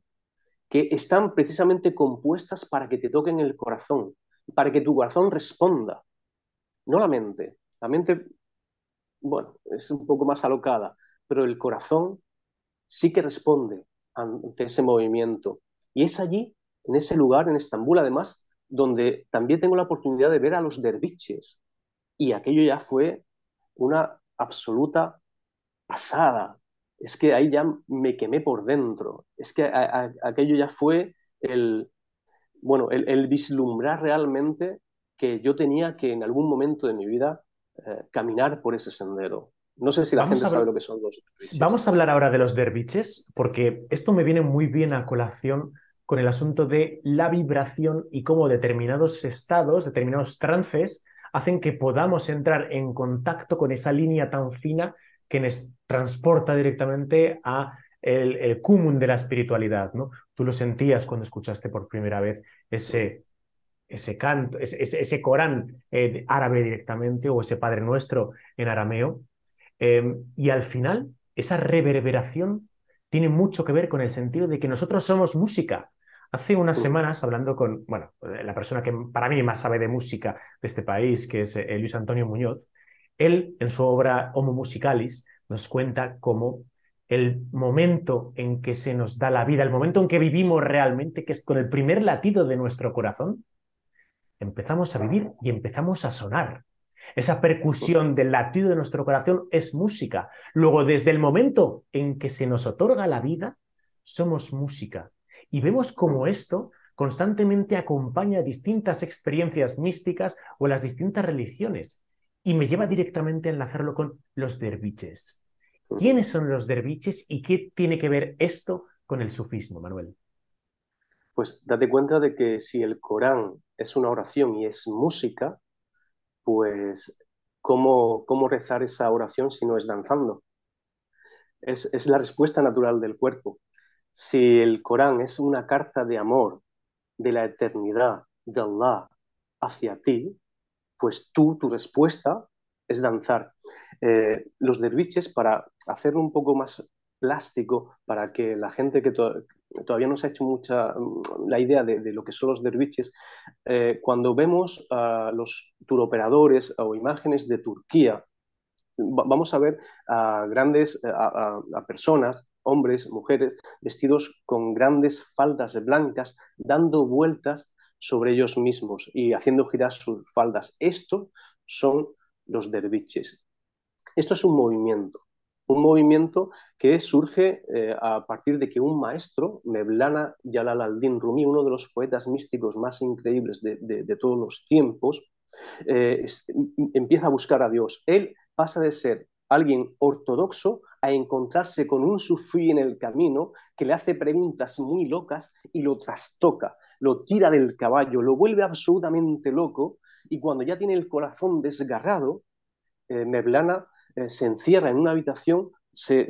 que están precisamente compuestas para que te toquen el corazón, para que tu corazón responda, no la mente. La mente, bueno, es un poco más alocada, pero el corazón sí que responde ante ese movimiento. Y es allí, en ese lugar, en Estambul, además, donde también tengo la oportunidad de ver a los derviches. Y aquello ya fue una absoluta pasada. Es que ahí ya me quemé por dentro. Es que aquello ya fue el, bueno, el, vislumbrar realmente que yo tenía que en algún momento de mi vida eh, caminar por ese sendero. No sé si la gente sabe lo que son los derviches. Vamos a hablar ahora de los derviches, porque esto me viene muy bien a colación con el asunto de la vibración y cómo determinados estados, determinados trances, hacen que podamos entrar en contacto con esa línea tan fina que nos transporta directamente a el, de la espiritualidad, ¿no? Tú lo sentías cuando escuchaste por primera vez ese ese canto, ese, Corán eh, árabe directamente o ese Padre Nuestro en arameo. Em, y al final, esa reverberación tiene mucho que ver con el sentido de que nosotros somos música. Hace unas mm. semanas, hablando con, bueno, la persona que para mí más sabe de música de este país, que es eh, Luis Antonio Muñoz, él, en su obra Homo Musicalis, nos cuenta cómo el momento en que se nos da la vida, el momento en que vivimos realmente, que es con el primer latido de nuestro corazón, empezamos a vivir y empezamos a sonar. Esa percusión del latido de nuestro corazón es música. Luego, desde el momento en que se nos otorga la vida, somos música. Y vemos cómo esto constantemente acompaña distintas experiencias místicas o las distintas religiones. Y me lleva directamente a enlazarlo con los derviches. ¿Quiénes son los derviches y qué tiene que ver esto con el sufismo, Manuel? Pues date cuenta de que si el Corán es una oración y es música, pues ¿cómo, cómo rezar esa oración si no es danzando? Es, la respuesta natural del cuerpo. Si el Corán es una carta de amor de la eternidad de Allah hacia ti, pues tú, tu respuesta es danzar. Eh, los derviches, para hacerlo un poco más plástico, para que la gente que, todavía no se ha hecho mucha mm, la idea de, lo que son los derviches, eh, cuando vemos a los turoperadores o imágenes de Turquía, vamos a ver a grandes, eh, a personas, hombres, mujeres, vestidos con grandes faldas blancas, dando vueltas sobre ellos mismos y haciendo girar sus faldas. Esto son los derviches. Esto es un movimiento un movimiento que surge eh, a partir de que un maestro, Mevlana Yalal al-Din Rumi, uno de los poetas místicos más increíbles de, todos los tiempos, eh, empieza a buscar a Dios. Él pasa de ser alguien ortodoxo a encontrarse con un sufí en el camino que le hace preguntas muy locas y lo trastoca, lo tira del caballo, lo vuelve absolutamente loco y cuando ya tiene el corazón desgarrado, eh, Mevlana... Eh, se encierra en una habitación, se,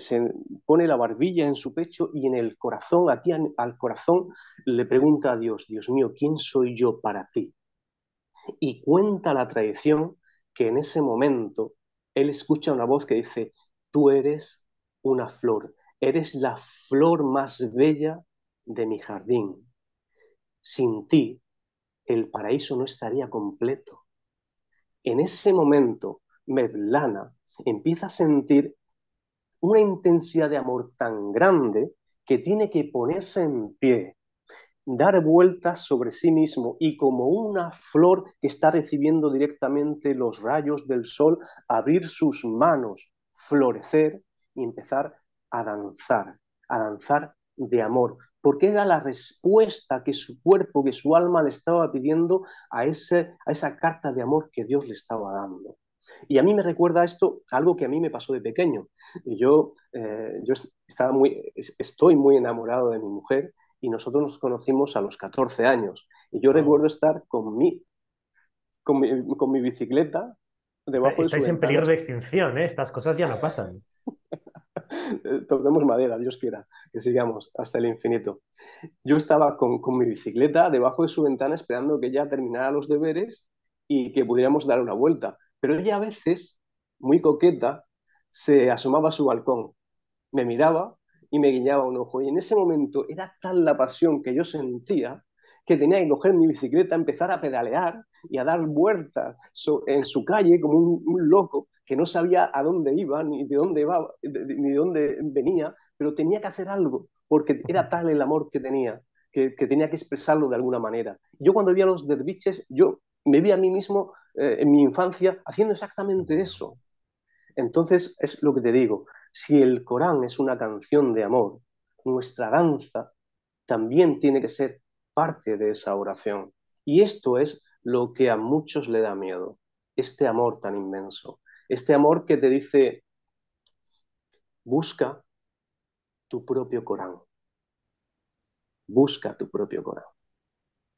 pone la barbilla en su pecho y en el corazón, aquí al corazón, le pregunta a Dios, Dios mío, ¿quién soy yo para ti? Y cuenta la traición que en ese momento él escucha una voz que dice, tú eres una flor, eres la flor más bella de mi jardín. Sin ti, el paraíso no estaría completo. En ese momento, Meblana empieza a sentir una intensidad de amor tan grande que tiene que ponerse en pie, dar vueltas sobre sí mismo y como una flor que está recibiendo directamente los rayos del sol, abrir sus manos, florecer y empezar a danzar, a danzar de amor, porque era la respuesta que su cuerpo, que su alma le estaba pidiendo a, ese, a esa carta de amor que Dios le estaba dando. Y a mí me recuerda esto algo que a mí me pasó de pequeño. Yo, eh, yo estaba muy, estoy muy enamorado de mi mujer y nosotros nos conocimos a los 14 años. Y yo recuerdo estar con mi, con mi, bicicleta debajo de su en peligro de extinción, ¿eh? estas cosas ya no pasan. [laughs] Tornemos madera, Dios quiera, que sigamos hasta el infinito. Yo estaba con, con mi bicicleta debajo de su ventana esperando que ella terminara los deberes y que pudiéramos dar una vuelta. Pero ella a veces, muy coqueta, se asomaba a su balcón, me miraba y me guiñaba un ojo. Y en ese momento era tal la pasión que yo sentía que tenía que coger mi bicicleta, empezar a pedalear y a dar vueltas en su calle como un, loco que no sabía a dónde iba, ni de dónde, venía, pero tenía que hacer algo, porque era tal el amor que tenía, que, tenía que expresarlo de alguna manera. Yo cuando vi los derviches, yo me vi a mí mismo eh, en mi infancia haciendo exactamente eso. Entonces es lo que te digo, si el Corán es una canción de amor, nuestra danza también tiene que ser parte de esa oración. Y esto es lo que a muchos le da miedo, este amor tan inmenso, este amor que te dice, busca tu propio Corán, busca tu propio Corán.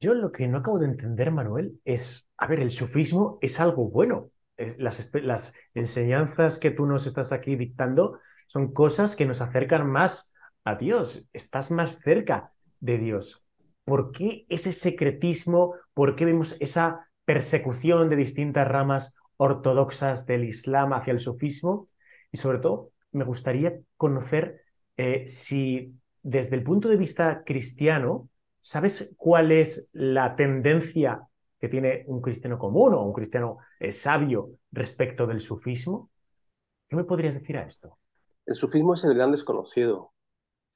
Yo lo que no acabo de entender, Manuel, es, a ver, el sufismo es algo bueno. Las, enseñanzas que tú nos estás aquí dictando son cosas que nos acercan más a Dios, estás más cerca de Dios. ¿Por qué ese secretismo? ¿Por qué vemos esa persecución de distintas ramas ortodoxas del Islam hacia el sufismo? Y sobre todo, me gustaría conocer eh, si desde el punto de vista cristiano, ¿Sabes cuál es la tendencia que tiene un cristiano común o un cristiano eh, sabio respecto del sufismo? ¿Qué me podrías decir a esto? El sufismo es el gran desconocido.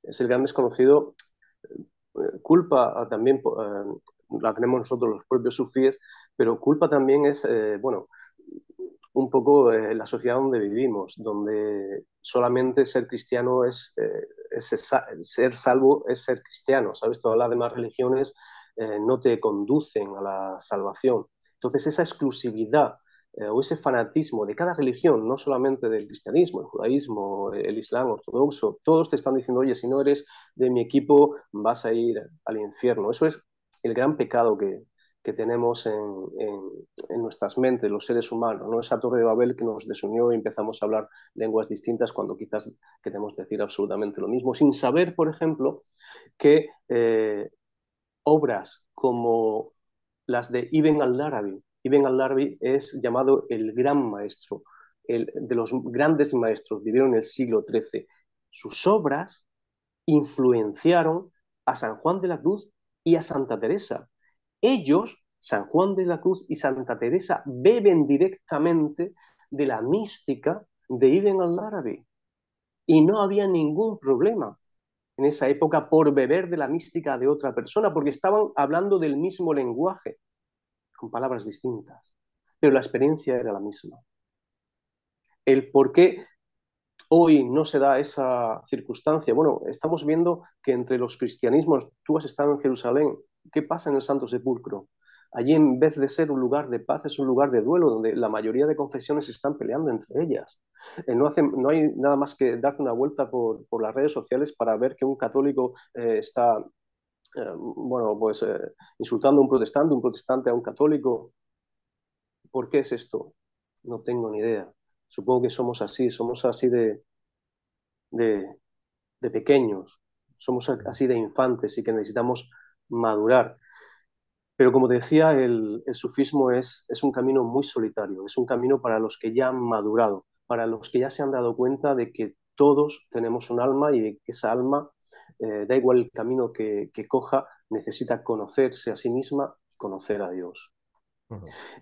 Es el gran desconocido. Eh, eh, culpa ah, también, la tenemos nosotros los propios sufíes, pero culpa también es, bueno, un poco eh, la sociedad donde vivimos, donde solamente ser cristiano es, eh, ser salvo es ser cristiano, ¿sabes? Todas las demás religiones eh, no te conducen a la salvación. Entonces esa exclusividad o ese fanatismo de cada religión, no solamente del cristianismo, el judaísmo, el islam ortodoxo, todos te están diciendo, oye, si no eres de mi equipo, vas a ir al infierno. Eso es el gran pecado que, que tenemos en, nuestras mentes, los seres humanos, no esa torre de Babel que nos desunió y empezamos a hablar lenguas distintas cuando quizás queremos decir absolutamente lo mismo, sin saber, por ejemplo, que eh, obras como las de Ibn al larabi Ibn al larabi es llamado el gran maestro, de los grandes maestros, vivieron en el siglo XIII. Sus obras influenciaron a San Juan de la Cruz y a Santa Teresa, ellos, San Juan de la Cruz y Santa Teresa, beben directamente de la mística de Ibn al-Arabi. Y no había ningún problema en esa época por beber de la mística de otra persona, porque estaban hablando del mismo lenguaje, con palabras distintas, pero la experiencia era la misma. El por qué hoy no se da esa circunstancia. Bueno, estamos viendo que entre los cristianismos, tú has estado en Jerusalén, ¿qué pasa en el Santo Sepulcro? Allí en vez de ser un lugar de paz, es un lugar de duelo, donde la mayoría de confesiones están peleando entre ellas. Eh, no, no, hay nada más que darte una vuelta por, las redes sociales para ver que un católico eh, está, eh, bueno, pues insultando a un protestante, un protestante a un católico. ¿Por qué es esto? No tengo ni idea Supongo que somos así, somos así de, de, pequeños, somos así de infantes y que necesitamos madurar. Pero como decía, el, sufismo es, es un camino muy solitario, es un camino para los que ya han madurado, para los que ya se han dado cuenta de que todos tenemos un alma y de que esa alma, eh, da igual el camino que, coja, necesita conocerse a sí misma y conocer a Dios.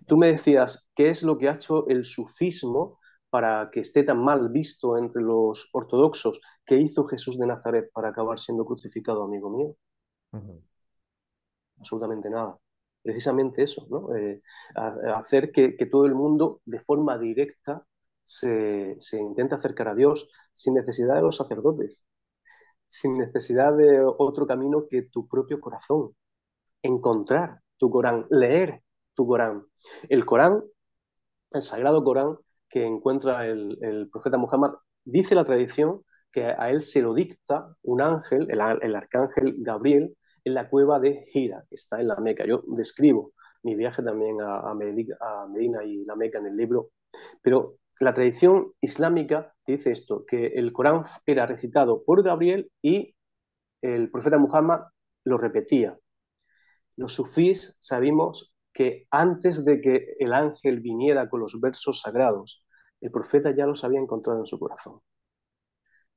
Tú me decías, ¿qué es lo que ha hecho el sufismo para que esté tan mal visto entre los ortodoxos? ¿Qué hizo Jesús de Nazaret para acabar siendo crucificado, amigo mío? Absolutamente nada. Precisamente eso, ¿no? Eh, hacer que, todo el mundo de forma directa se, se intente acercar a Dios sin necesidad de los sacerdotes, sin necesidad de otro camino que tu propio corazón. Encontrar tu Corán, leer tu Corán. El Corán, el Sagrado Corán, que encuentra el, profeta Muhammad, dice la tradición que a él se lo dicta un ángel, el, arcángel Gabriel, en la cueva de Gira que está en la Meca. Yo describo mi viaje también a, Medina, y la Meca en el libro, pero la tradición islámica dice esto, que el Corán era recitado por Gabriel y el profeta Muhammad lo repetía. Los sufís, sabemos, antes de que el ángel viniera con los versos sagrados, el profeta ya los había encontrado en su corazón.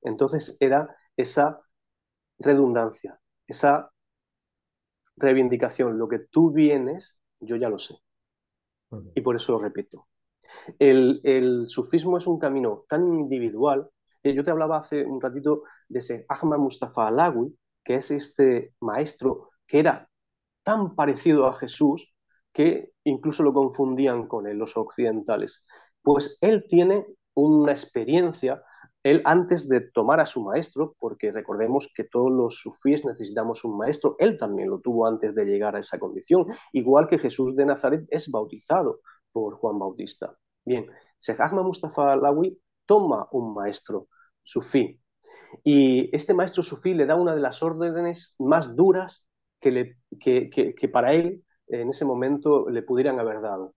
Entonces era esa redundancia, esa reivindicación, lo que tú vienes, yo ya lo sé. Y por eso lo repito. El, sufismo es un camino tan individual. Eh, yo te hablaba hace un ratito de ese Ahmad Mustafa Alawi, que es este maestro que era tan parecido a Jesús que incluso lo confundían con él los occidentales. Pues él tiene una experiencia, él antes de tomar a su maestro, porque recordemos que todos los sufíes necesitamos un maestro, él también lo tuvo antes de llegar a esa condición, igual que Jesús de Nazaret es bautizado por Juan Bautista. Bien, Sheikh Mustafa Alawi toma un maestro sufí y este maestro sufí le da una de las órdenes más duras que, que para él en ese momento le pudieran haber dado.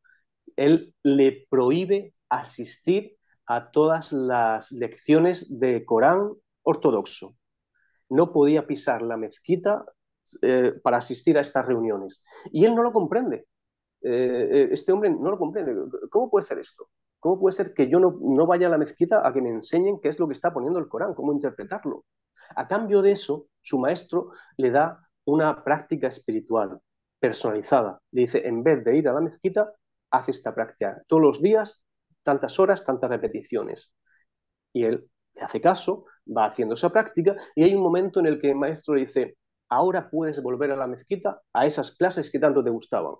Él le prohíbe asistir a todas las lecciones de Corán ortodoxo. No podía pisar la mezquita eh, para asistir a estas reuniones. Y él no lo comprende. Eh, eh, este hombre no lo comprende. ¿Cómo puede ser esto? ¿Cómo puede ser que yo no, no vaya a la mezquita a que me enseñen qué es lo que está poniendo el Corán, cómo interpretarlo? A cambio de eso, su maestro le da una práctica espiritual, personalizada. dice, en vez de ir a la mezquita, haz esta práctica todos los días, tantas horas, tantas repeticiones. Y él le hace caso, va haciendo esa práctica y hay un momento en el que el maestro le dice, ahora puedes volver a la mezquita a esas clases que tanto te gustaban.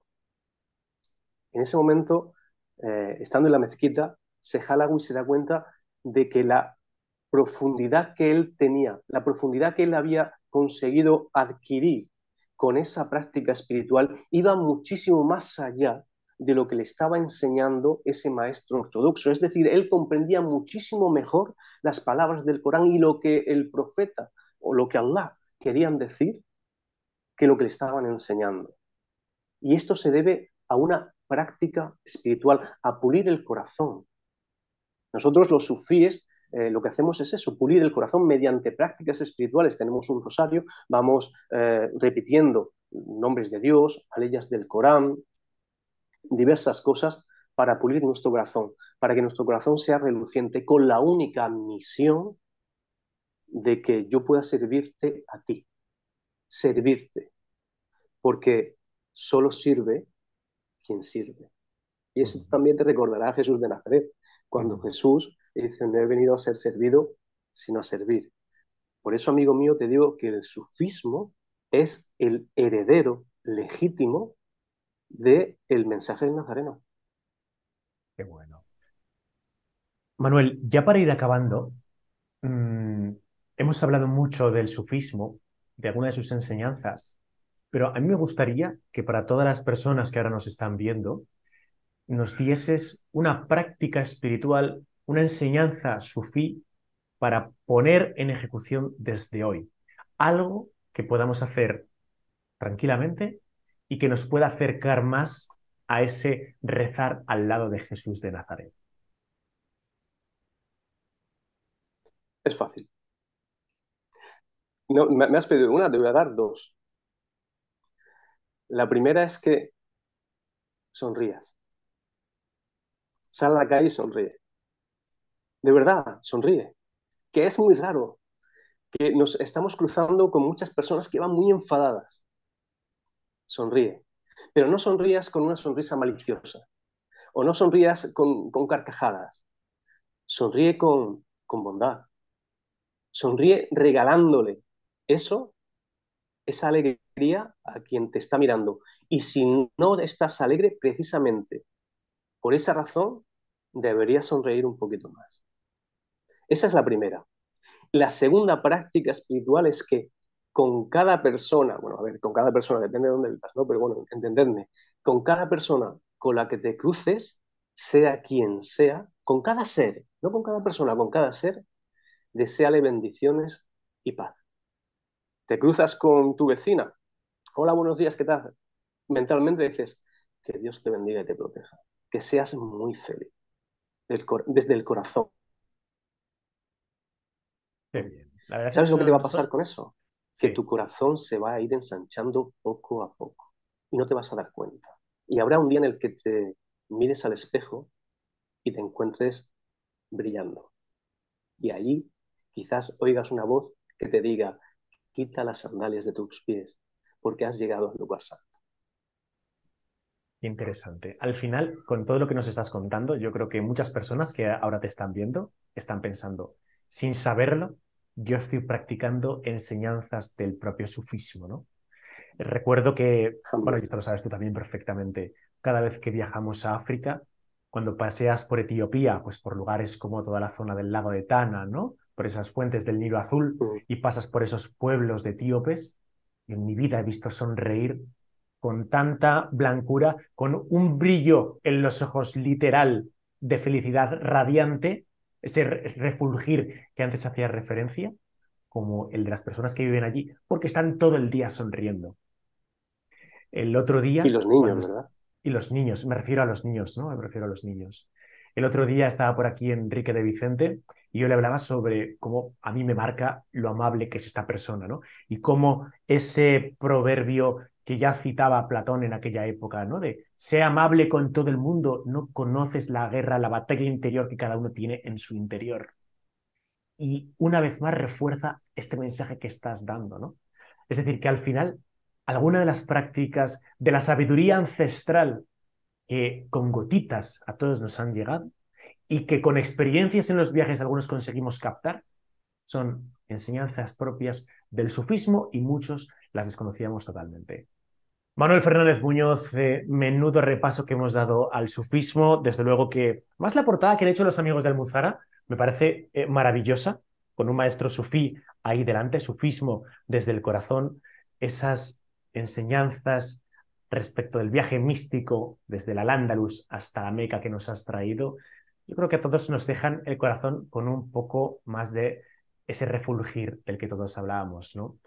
En ese momento, eh, estando en la mezquita, se y se da cuenta de que la profundidad que él tenía, la profundidad que él había conseguido adquirir con esa práctica espiritual iba muchísimo más allá de lo que le estaba enseñando ese maestro ortodoxo. Es decir, él comprendía muchísimo mejor las palabras del Corán y lo que el profeta o lo que Allah querían decir que lo que le estaban enseñando. Y esto se debe a una práctica espiritual, a pulir el corazón. Nosotros los sufíes eh, lo que hacemos es eso, pulir el corazón mediante prácticas espirituales. Tenemos un rosario, vamos eh, repitiendo nombres de Dios, leyes del Corán, diversas cosas para pulir nuestro corazón, para que nuestro corazón sea reluciente con la única misión de que yo pueda servirte a ti, servirte, porque solo sirve quien sirve. Y eso también te recordará a Jesús de Nazaret, cuando Jesús dice, no he venido a ser servido, sino a servir. Por eso, amigo mío, te digo que el sufismo es el heredero legítimo del el mensaje del Nazareno. Qué bueno. Manuel, ya para ir acabando, mm, hemos hablado mucho del sufismo, de alguna de sus enseñanzas, pero a mí me gustaría que para todas las personas que ahora nos están viendo, nos dieses una práctica espiritual una enseñanza sufí para poner en ejecución desde hoy. Algo que podamos hacer tranquilamente y que nos pueda acercar más a ese rezar al lado de Jesús de Nazaret. Es fácil. me, has pedido una, te voy a dar dos. La primera es que sonrías. Sal a la calle y sonríe de verdad, sonríe, que es muy raro, que nos estamos cruzando con muchas personas que van muy enfadadas. Sonríe, pero no sonrías con una sonrisa maliciosa o no sonrías con, carcajadas, sonríe con bondad, sonríe regalándole eso, esa alegría a quien te está mirando. Y si no estás alegre precisamente por esa razón, deberías sonreír un poquito más. Esa es la primera. La segunda práctica espiritual es que con cada persona, bueno, a ver, con cada persona, depende de dónde vivas, ¿no? Pero bueno, entendedme, con cada persona con la que te cruces, sea quien sea, con cada ser, no con cada persona, con cada ser, deseale bendiciones y paz. Te cruzas con tu vecina, hola, buenos días, ¿qué tal? Mentalmente dices, que Dios te bendiga y te proteja, que seas muy feliz, desde el corazón, ¿Sabes lo que te va a pasar con eso? Que tu corazón se va a ir ensanchando poco a poco y no te vas a dar cuenta. Y habrá un día en el que te mires al espejo y te encuentres brillando. Y allí quizás oigas una voz que te diga, quita las sandalias de tus pies, porque has llegado al lugar santo. Interesante. Al final, con todo lo que nos estás contando, yo creo que muchas personas que ahora te están viendo están pensando, sin saberlo, yo estoy practicando enseñanzas del propio sufismo, ¿no? Recuerdo que, bueno, esto lo sabes tú también perfectamente, cada vez que viajamos a África, cuando paseas por Etiopía, pues por lugares como toda la zona del lago de Tana, ¿no? Por esas fuentes del Nilo Azul y pasas por esos pueblos de etíopes, en mi vida he visto sonreír con tanta blancura, con un brillo en los ojos literal de felicidad radiante, ese refulgir que antes hacía referencia, como el de las personas que viven allí, porque están todo el día sonriendo. El otro día... Y los niños, ¿verdad? Y los niños, me refiero a los niños, ¿no? Me refiero a los niños. El otro día estaba por aquí Enrique de Vicente y yo le hablaba sobre cómo a mí me marca lo amable que es esta persona, ¿no? Y cómo ese proverbio que ya citaba Platón en aquella época, ¿no? De sea amable con todo el mundo, no conoces la guerra, la batalla interior que cada uno tiene en su interior. Y una vez más refuerza este mensaje que estás dando, ¿no? Es decir, que al final, alguna de las prácticas de la sabiduría ancestral que con gotitas a todos nos han llegado y que con experiencias en los viajes algunos conseguimos captar, son enseñanzas propias del sufismo y muchos las desconocíamos totalmente. Manuel Fernández Muñoz, eh, menudo repaso que hemos dado al sufismo. Desde luego que, más la portada que han hecho los amigos de Almuzara, me parece eh, maravillosa, con un maestro sufí ahí delante, sufismo desde el corazón, esas enseñanzas respecto del viaje místico desde la Al-Ándalus hasta la Meca que nos has traído. Yo creo que a todos nos dejan el corazón con un poco más de ese refulgir del que todos hablábamos, ¿no?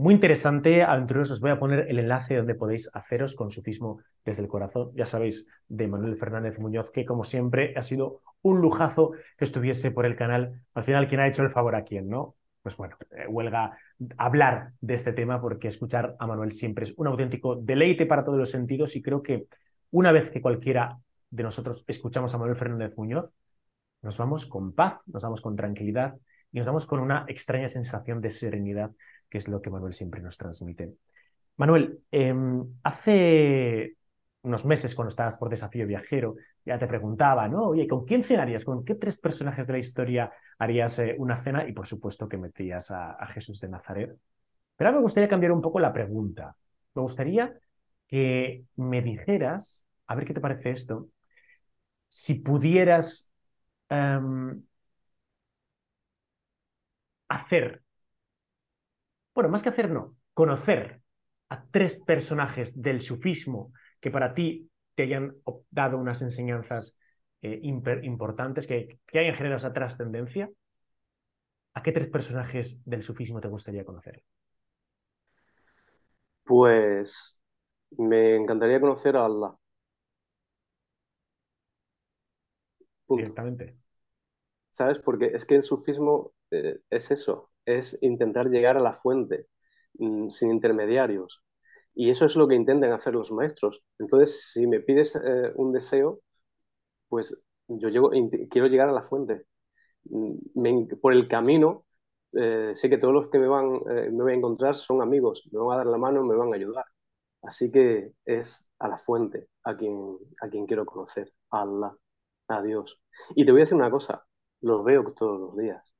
Muy interesante, aventureros, os voy a poner el enlace donde podéis haceros con Sufismo desde el corazón, ya sabéis, de Manuel Fernández Muñoz, que como siempre ha sido un lujazo que estuviese por el canal. Al final, ¿quién ha hecho el favor a quién, no? Pues bueno, eh, huelga hablar de este tema porque escuchar a Manuel siempre es un auténtico deleite para todos los sentidos y creo que una vez que cualquiera de nosotros escuchamos a Manuel Fernández Muñoz, nos vamos con paz, nos vamos con tranquilidad y nos vamos con una extraña sensación de serenidad que es lo que Manuel siempre nos transmite. Manuel, em, hace unos meses cuando estabas por Desafío Viajero, ya te preguntaba, ¿no? Oye, ¿con quién cenarías? ¿Con qué tres personajes de la historia harías eh, una cena? Y por supuesto que metías a, Jesús de Nazaret. Pero ahora me gustaría cambiar un poco la pregunta. Me gustaría que me dijeras, a ver qué te parece esto, si pudieras em, hacer bueno, más que hacer, no, conocer a tres personajes del sufismo que para ti te hayan dado unas enseñanzas eh, importantes, que, que hayan generado esa trascendencia, ¿a qué tres personajes del sufismo te gustaría conocer? Pues me encantaría conocer a Allah. Exactamente. Directamente. ¿Sabes? Porque es que el sufismo eh, es eso es intentar llegar a la fuente mm, sin intermediarios. Y eso es lo que intentan hacer los maestros. Entonces, si me pides eh, un deseo, pues yo quiero llegar a la fuente. Mm, por el camino, eh, sé que todos los que me van, eh, me voy a encontrar son amigos, me van a dar la mano, me van a ayudar. Así que es a la fuente, a quien, a quien quiero conocer, a Allah, a Dios. Y te voy a decir una cosa, los veo todos los días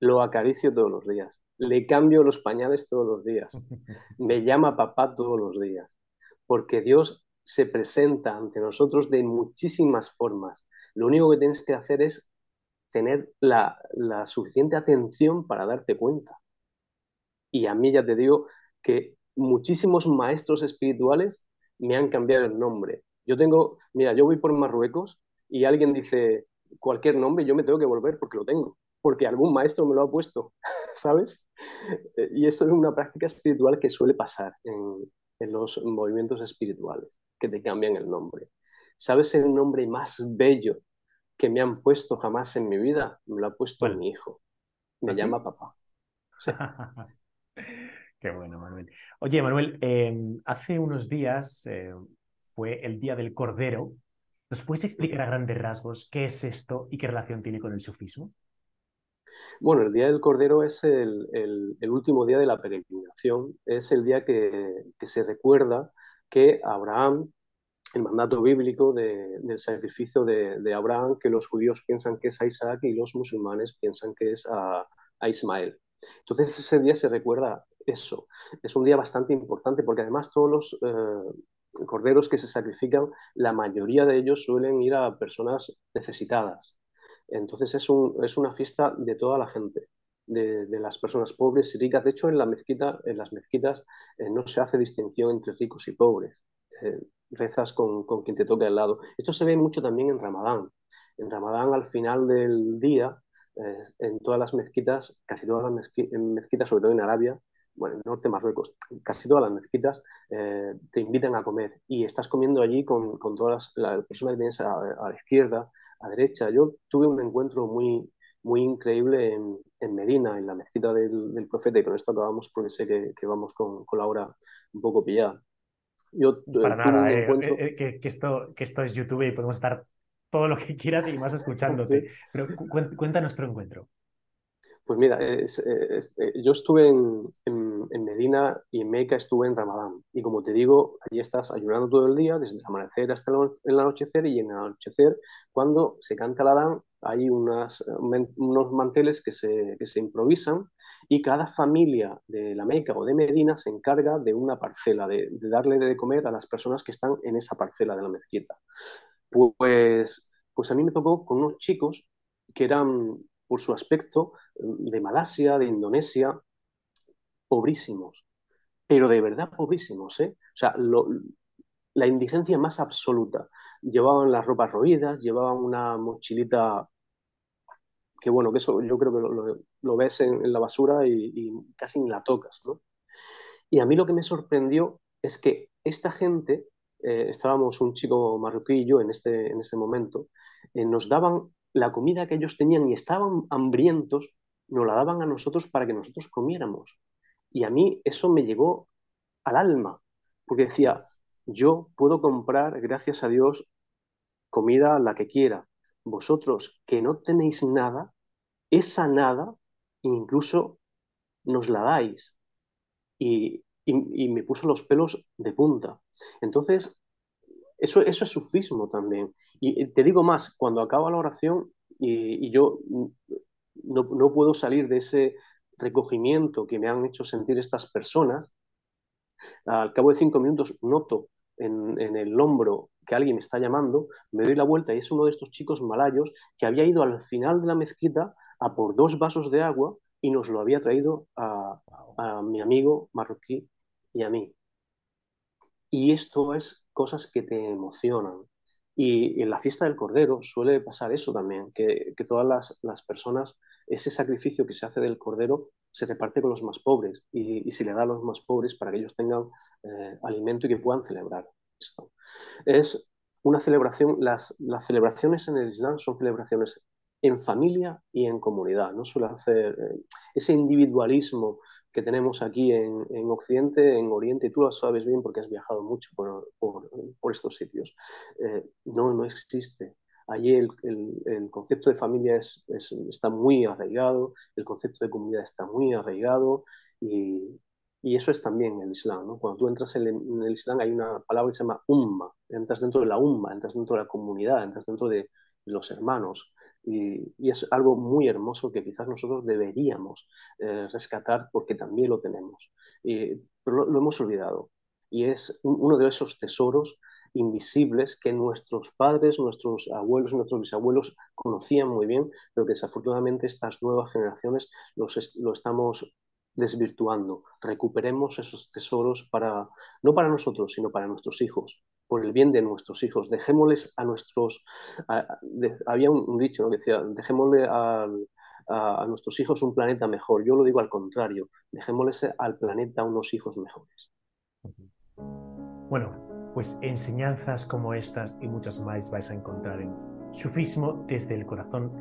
lo acaricio todos los días, le cambio los pañales todos los días, [laughs] me llama papá todos los días, porque Dios se presenta ante nosotros de muchísimas formas. Lo único que tienes que hacer es tener la, suficiente atención para darte cuenta. Y a mí ya te digo que muchísimos maestros espirituales me han cambiado el nombre. Yo tengo, mira, yo voy por Marruecos y alguien dice cualquier nombre, yo me tengo que volver porque lo tengo porque algún maestro me lo ha puesto, [laughs] ¿sabes? Eh, y esto es una práctica espiritual que suele pasar en, los movimientos espirituales, que te cambian el nombre. ¿Sabes el nombre más bello que me han puesto jamás en mi vida? Me lo ha puesto mi hijo. Me ¿Ah, llama papá. [laughs] Qué bueno, Manuel. Oye, Manuel, em, hace unos días eh, fue el Día del Cordero. ¿Nos puedes explicar a grandes rasgos qué es esto y qué relación tiene con el sufismo? Bueno, el Día del Cordero es el, último día de la peregrinación, es el día que, se recuerda que Abraham, el mandato bíblico del sacrificio de, Abraham, que los judíos piensan que es a Isaac y los musulmanes piensan que es a, Ismael. Entonces ese día se recuerda eso. Es un día bastante importante porque además todos los eh, corderos que se sacrifican, la mayoría de ellos suelen ir a personas necesitadas. Entonces es, una fiesta de toda la gente, de, las personas pobres y ricas. De hecho, en, la mezquita, en las mezquitas eh, no se hace distinción entre ricos y pobres. Eh, rezas con, quien te toca al lado. Esto se ve mucho también en Ramadán. En Ramadán, al final del día, eh, en todas las mezquitas, casi todas las mezquitas, sobre todo en Arabia, bueno, en Norte Marruecos, casi todas las mezquitas te invitan a comer y estás comiendo allí con, todas las personas que tienes a, la izquierda, a derecha. Yo tuve un encuentro muy, muy increíble en, Medina, en la mezquita del, profeta, y con esto acabamos porque sé que, vamos con, con, la hora un poco pillada. Yo eh, Para nada, eh, eh, que, esto, que esto es YouTube y podemos estar todo lo que quieras y más escuchándote. [laughs] sí. Pero cuenta nuestro encuentro. Pues mira, yo estuve en, en en, Medina y en Meca estuve en Ramadán. Y como te digo, allí estás ayudando todo el día, desde el amanecer hasta el, anochecer. Y en el anochecer, cuando se canta la Adán, hay unas, unos manteles que se, que se, improvisan y cada familia de la Meca o de Medina se encarga de una parcela, de, de darle de comer a las personas que están en esa parcela de la mezquita. Pues, pues a mí me tocó con unos chicos que eran, por su aspecto, de Malasia, de Indonesia, pobrísimos, pero de verdad pobrísimos, ¿eh? O sea, la indigencia más absoluta. Llevaban las ropas roídas, llevaban una mochilita que, bueno, que eso yo creo que lo, ves en, la basura y, casi ni la tocas, ¿no? Y a mí lo que me sorprendió es que esta gente, eh, estábamos un chico marroquí y yo en este, en este momento, eh, nos daban la comida que ellos tenían y estaban hambrientos, nos la daban a nosotros para que nosotros comiéramos. Y a mí eso me llegó al alma, porque decía, yo puedo comprar, gracias a Dios, comida la que quiera. Vosotros que no tenéis nada, esa nada incluso nos la dais. Y, me puso los pelos de punta. Entonces, eso, eso es sufismo también. Y te digo más, cuando acaba la oración y, yo no, no, puedo salir de ese, recogimiento que me han hecho sentir estas personas, al cabo de cinco minutos noto en, el hombro que alguien me está llamando, me doy la vuelta y es uno de estos chicos malayos que había ido al final de la mezquita a por dos vasos de agua y nos lo había traído a, mi amigo marroquí y a mí. Y esto es cosas que te emocionan. Y, en la fiesta del Cordero suele pasar eso también, que, todas las, las personas ese sacrificio que se hace del cordero se reparte con los más pobres y, se le da a los más pobres para que ellos tengan eh, alimento y que puedan celebrar esto. Es una celebración, las, las celebraciones en el Islam son celebraciones en familia y en comunidad, no suele hacer eh, ese individualismo que tenemos aquí en, Occidente, en Oriente, tú lo sabes bien porque has viajado mucho por, estos sitios. Eh, no, no existe. Allí el, concepto de familia es, está muy arraigado, el concepto de comunidad está muy arraigado y, eso es también el Islam. Cuando tú entras en, el, Islam hay una palabra que se llama umma, entras dentro de la umma, entras dentro de la comunidad, entras dentro de los hermanos y, es algo muy hermoso que quizás nosotros deberíamos eh, rescatar porque también lo tenemos, y, pero lo, hemos olvidado y es uno de esos tesoros invisibles que nuestros padres, nuestros abuelos, y nuestros bisabuelos conocían muy bien, pero que desafortunadamente estas nuevas generaciones los lo estamos desvirtuando. Recuperemos esos tesoros para, no para nosotros, sino para nuestros hijos, por el bien de nuestros hijos. Dejémosles a nuestros, había un, dicho que decía, dejémosle a, nuestros hijos un planeta mejor. Yo lo digo al contrario, dejémosles al planeta unos hijos mejores. Bueno, pues enseñanzas como estas y muchas más vais a encontrar en Sufismo desde el corazón,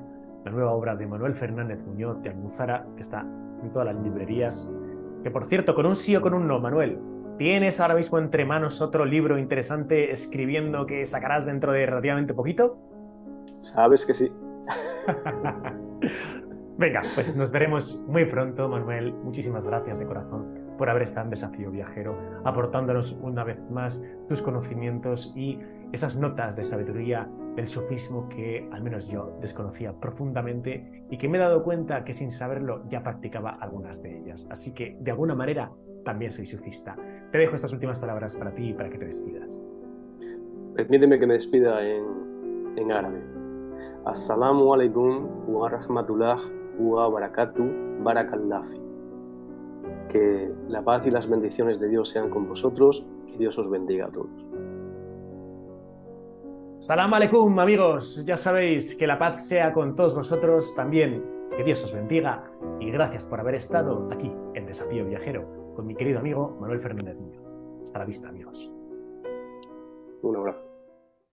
la nueva obra de Manuel Fernández Muñoz de Almuzara, que está en todas las librerías. Que por cierto, con un sí o con un no, Manuel, ¿tienes ahora mismo entre manos otro libro interesante escribiendo que sacarás dentro de relativamente poquito? Sabes que sí. [laughs] Venga, pues nos veremos muy pronto, Manuel. Muchísimas gracias de corazón por haber estado en Desafío Viajero, aportándonos una vez más tus conocimientos y esas notas de sabiduría del sufismo que al menos yo desconocía profundamente y que me he dado cuenta que sin saberlo ya practicaba algunas de ellas. Así que de alguna manera también soy sufista. Te dejo estas últimas palabras para ti y para que te despidas. Permíteme que me despida en, árabe. Assalamu alaikum wa rahmatullah wa barakatuh barakallahi. Que la paz y las bendiciones de Dios sean con vosotros. Que Dios os bendiga a todos. Salam aleikum, amigos. Ya sabéis que la paz sea con todos vosotros también. Que Dios os bendiga y gracias por haber estado aquí en Desafío Viajero con mi querido amigo Manuel Fernández Muñoz. Hasta la vista, amigos. Un abrazo.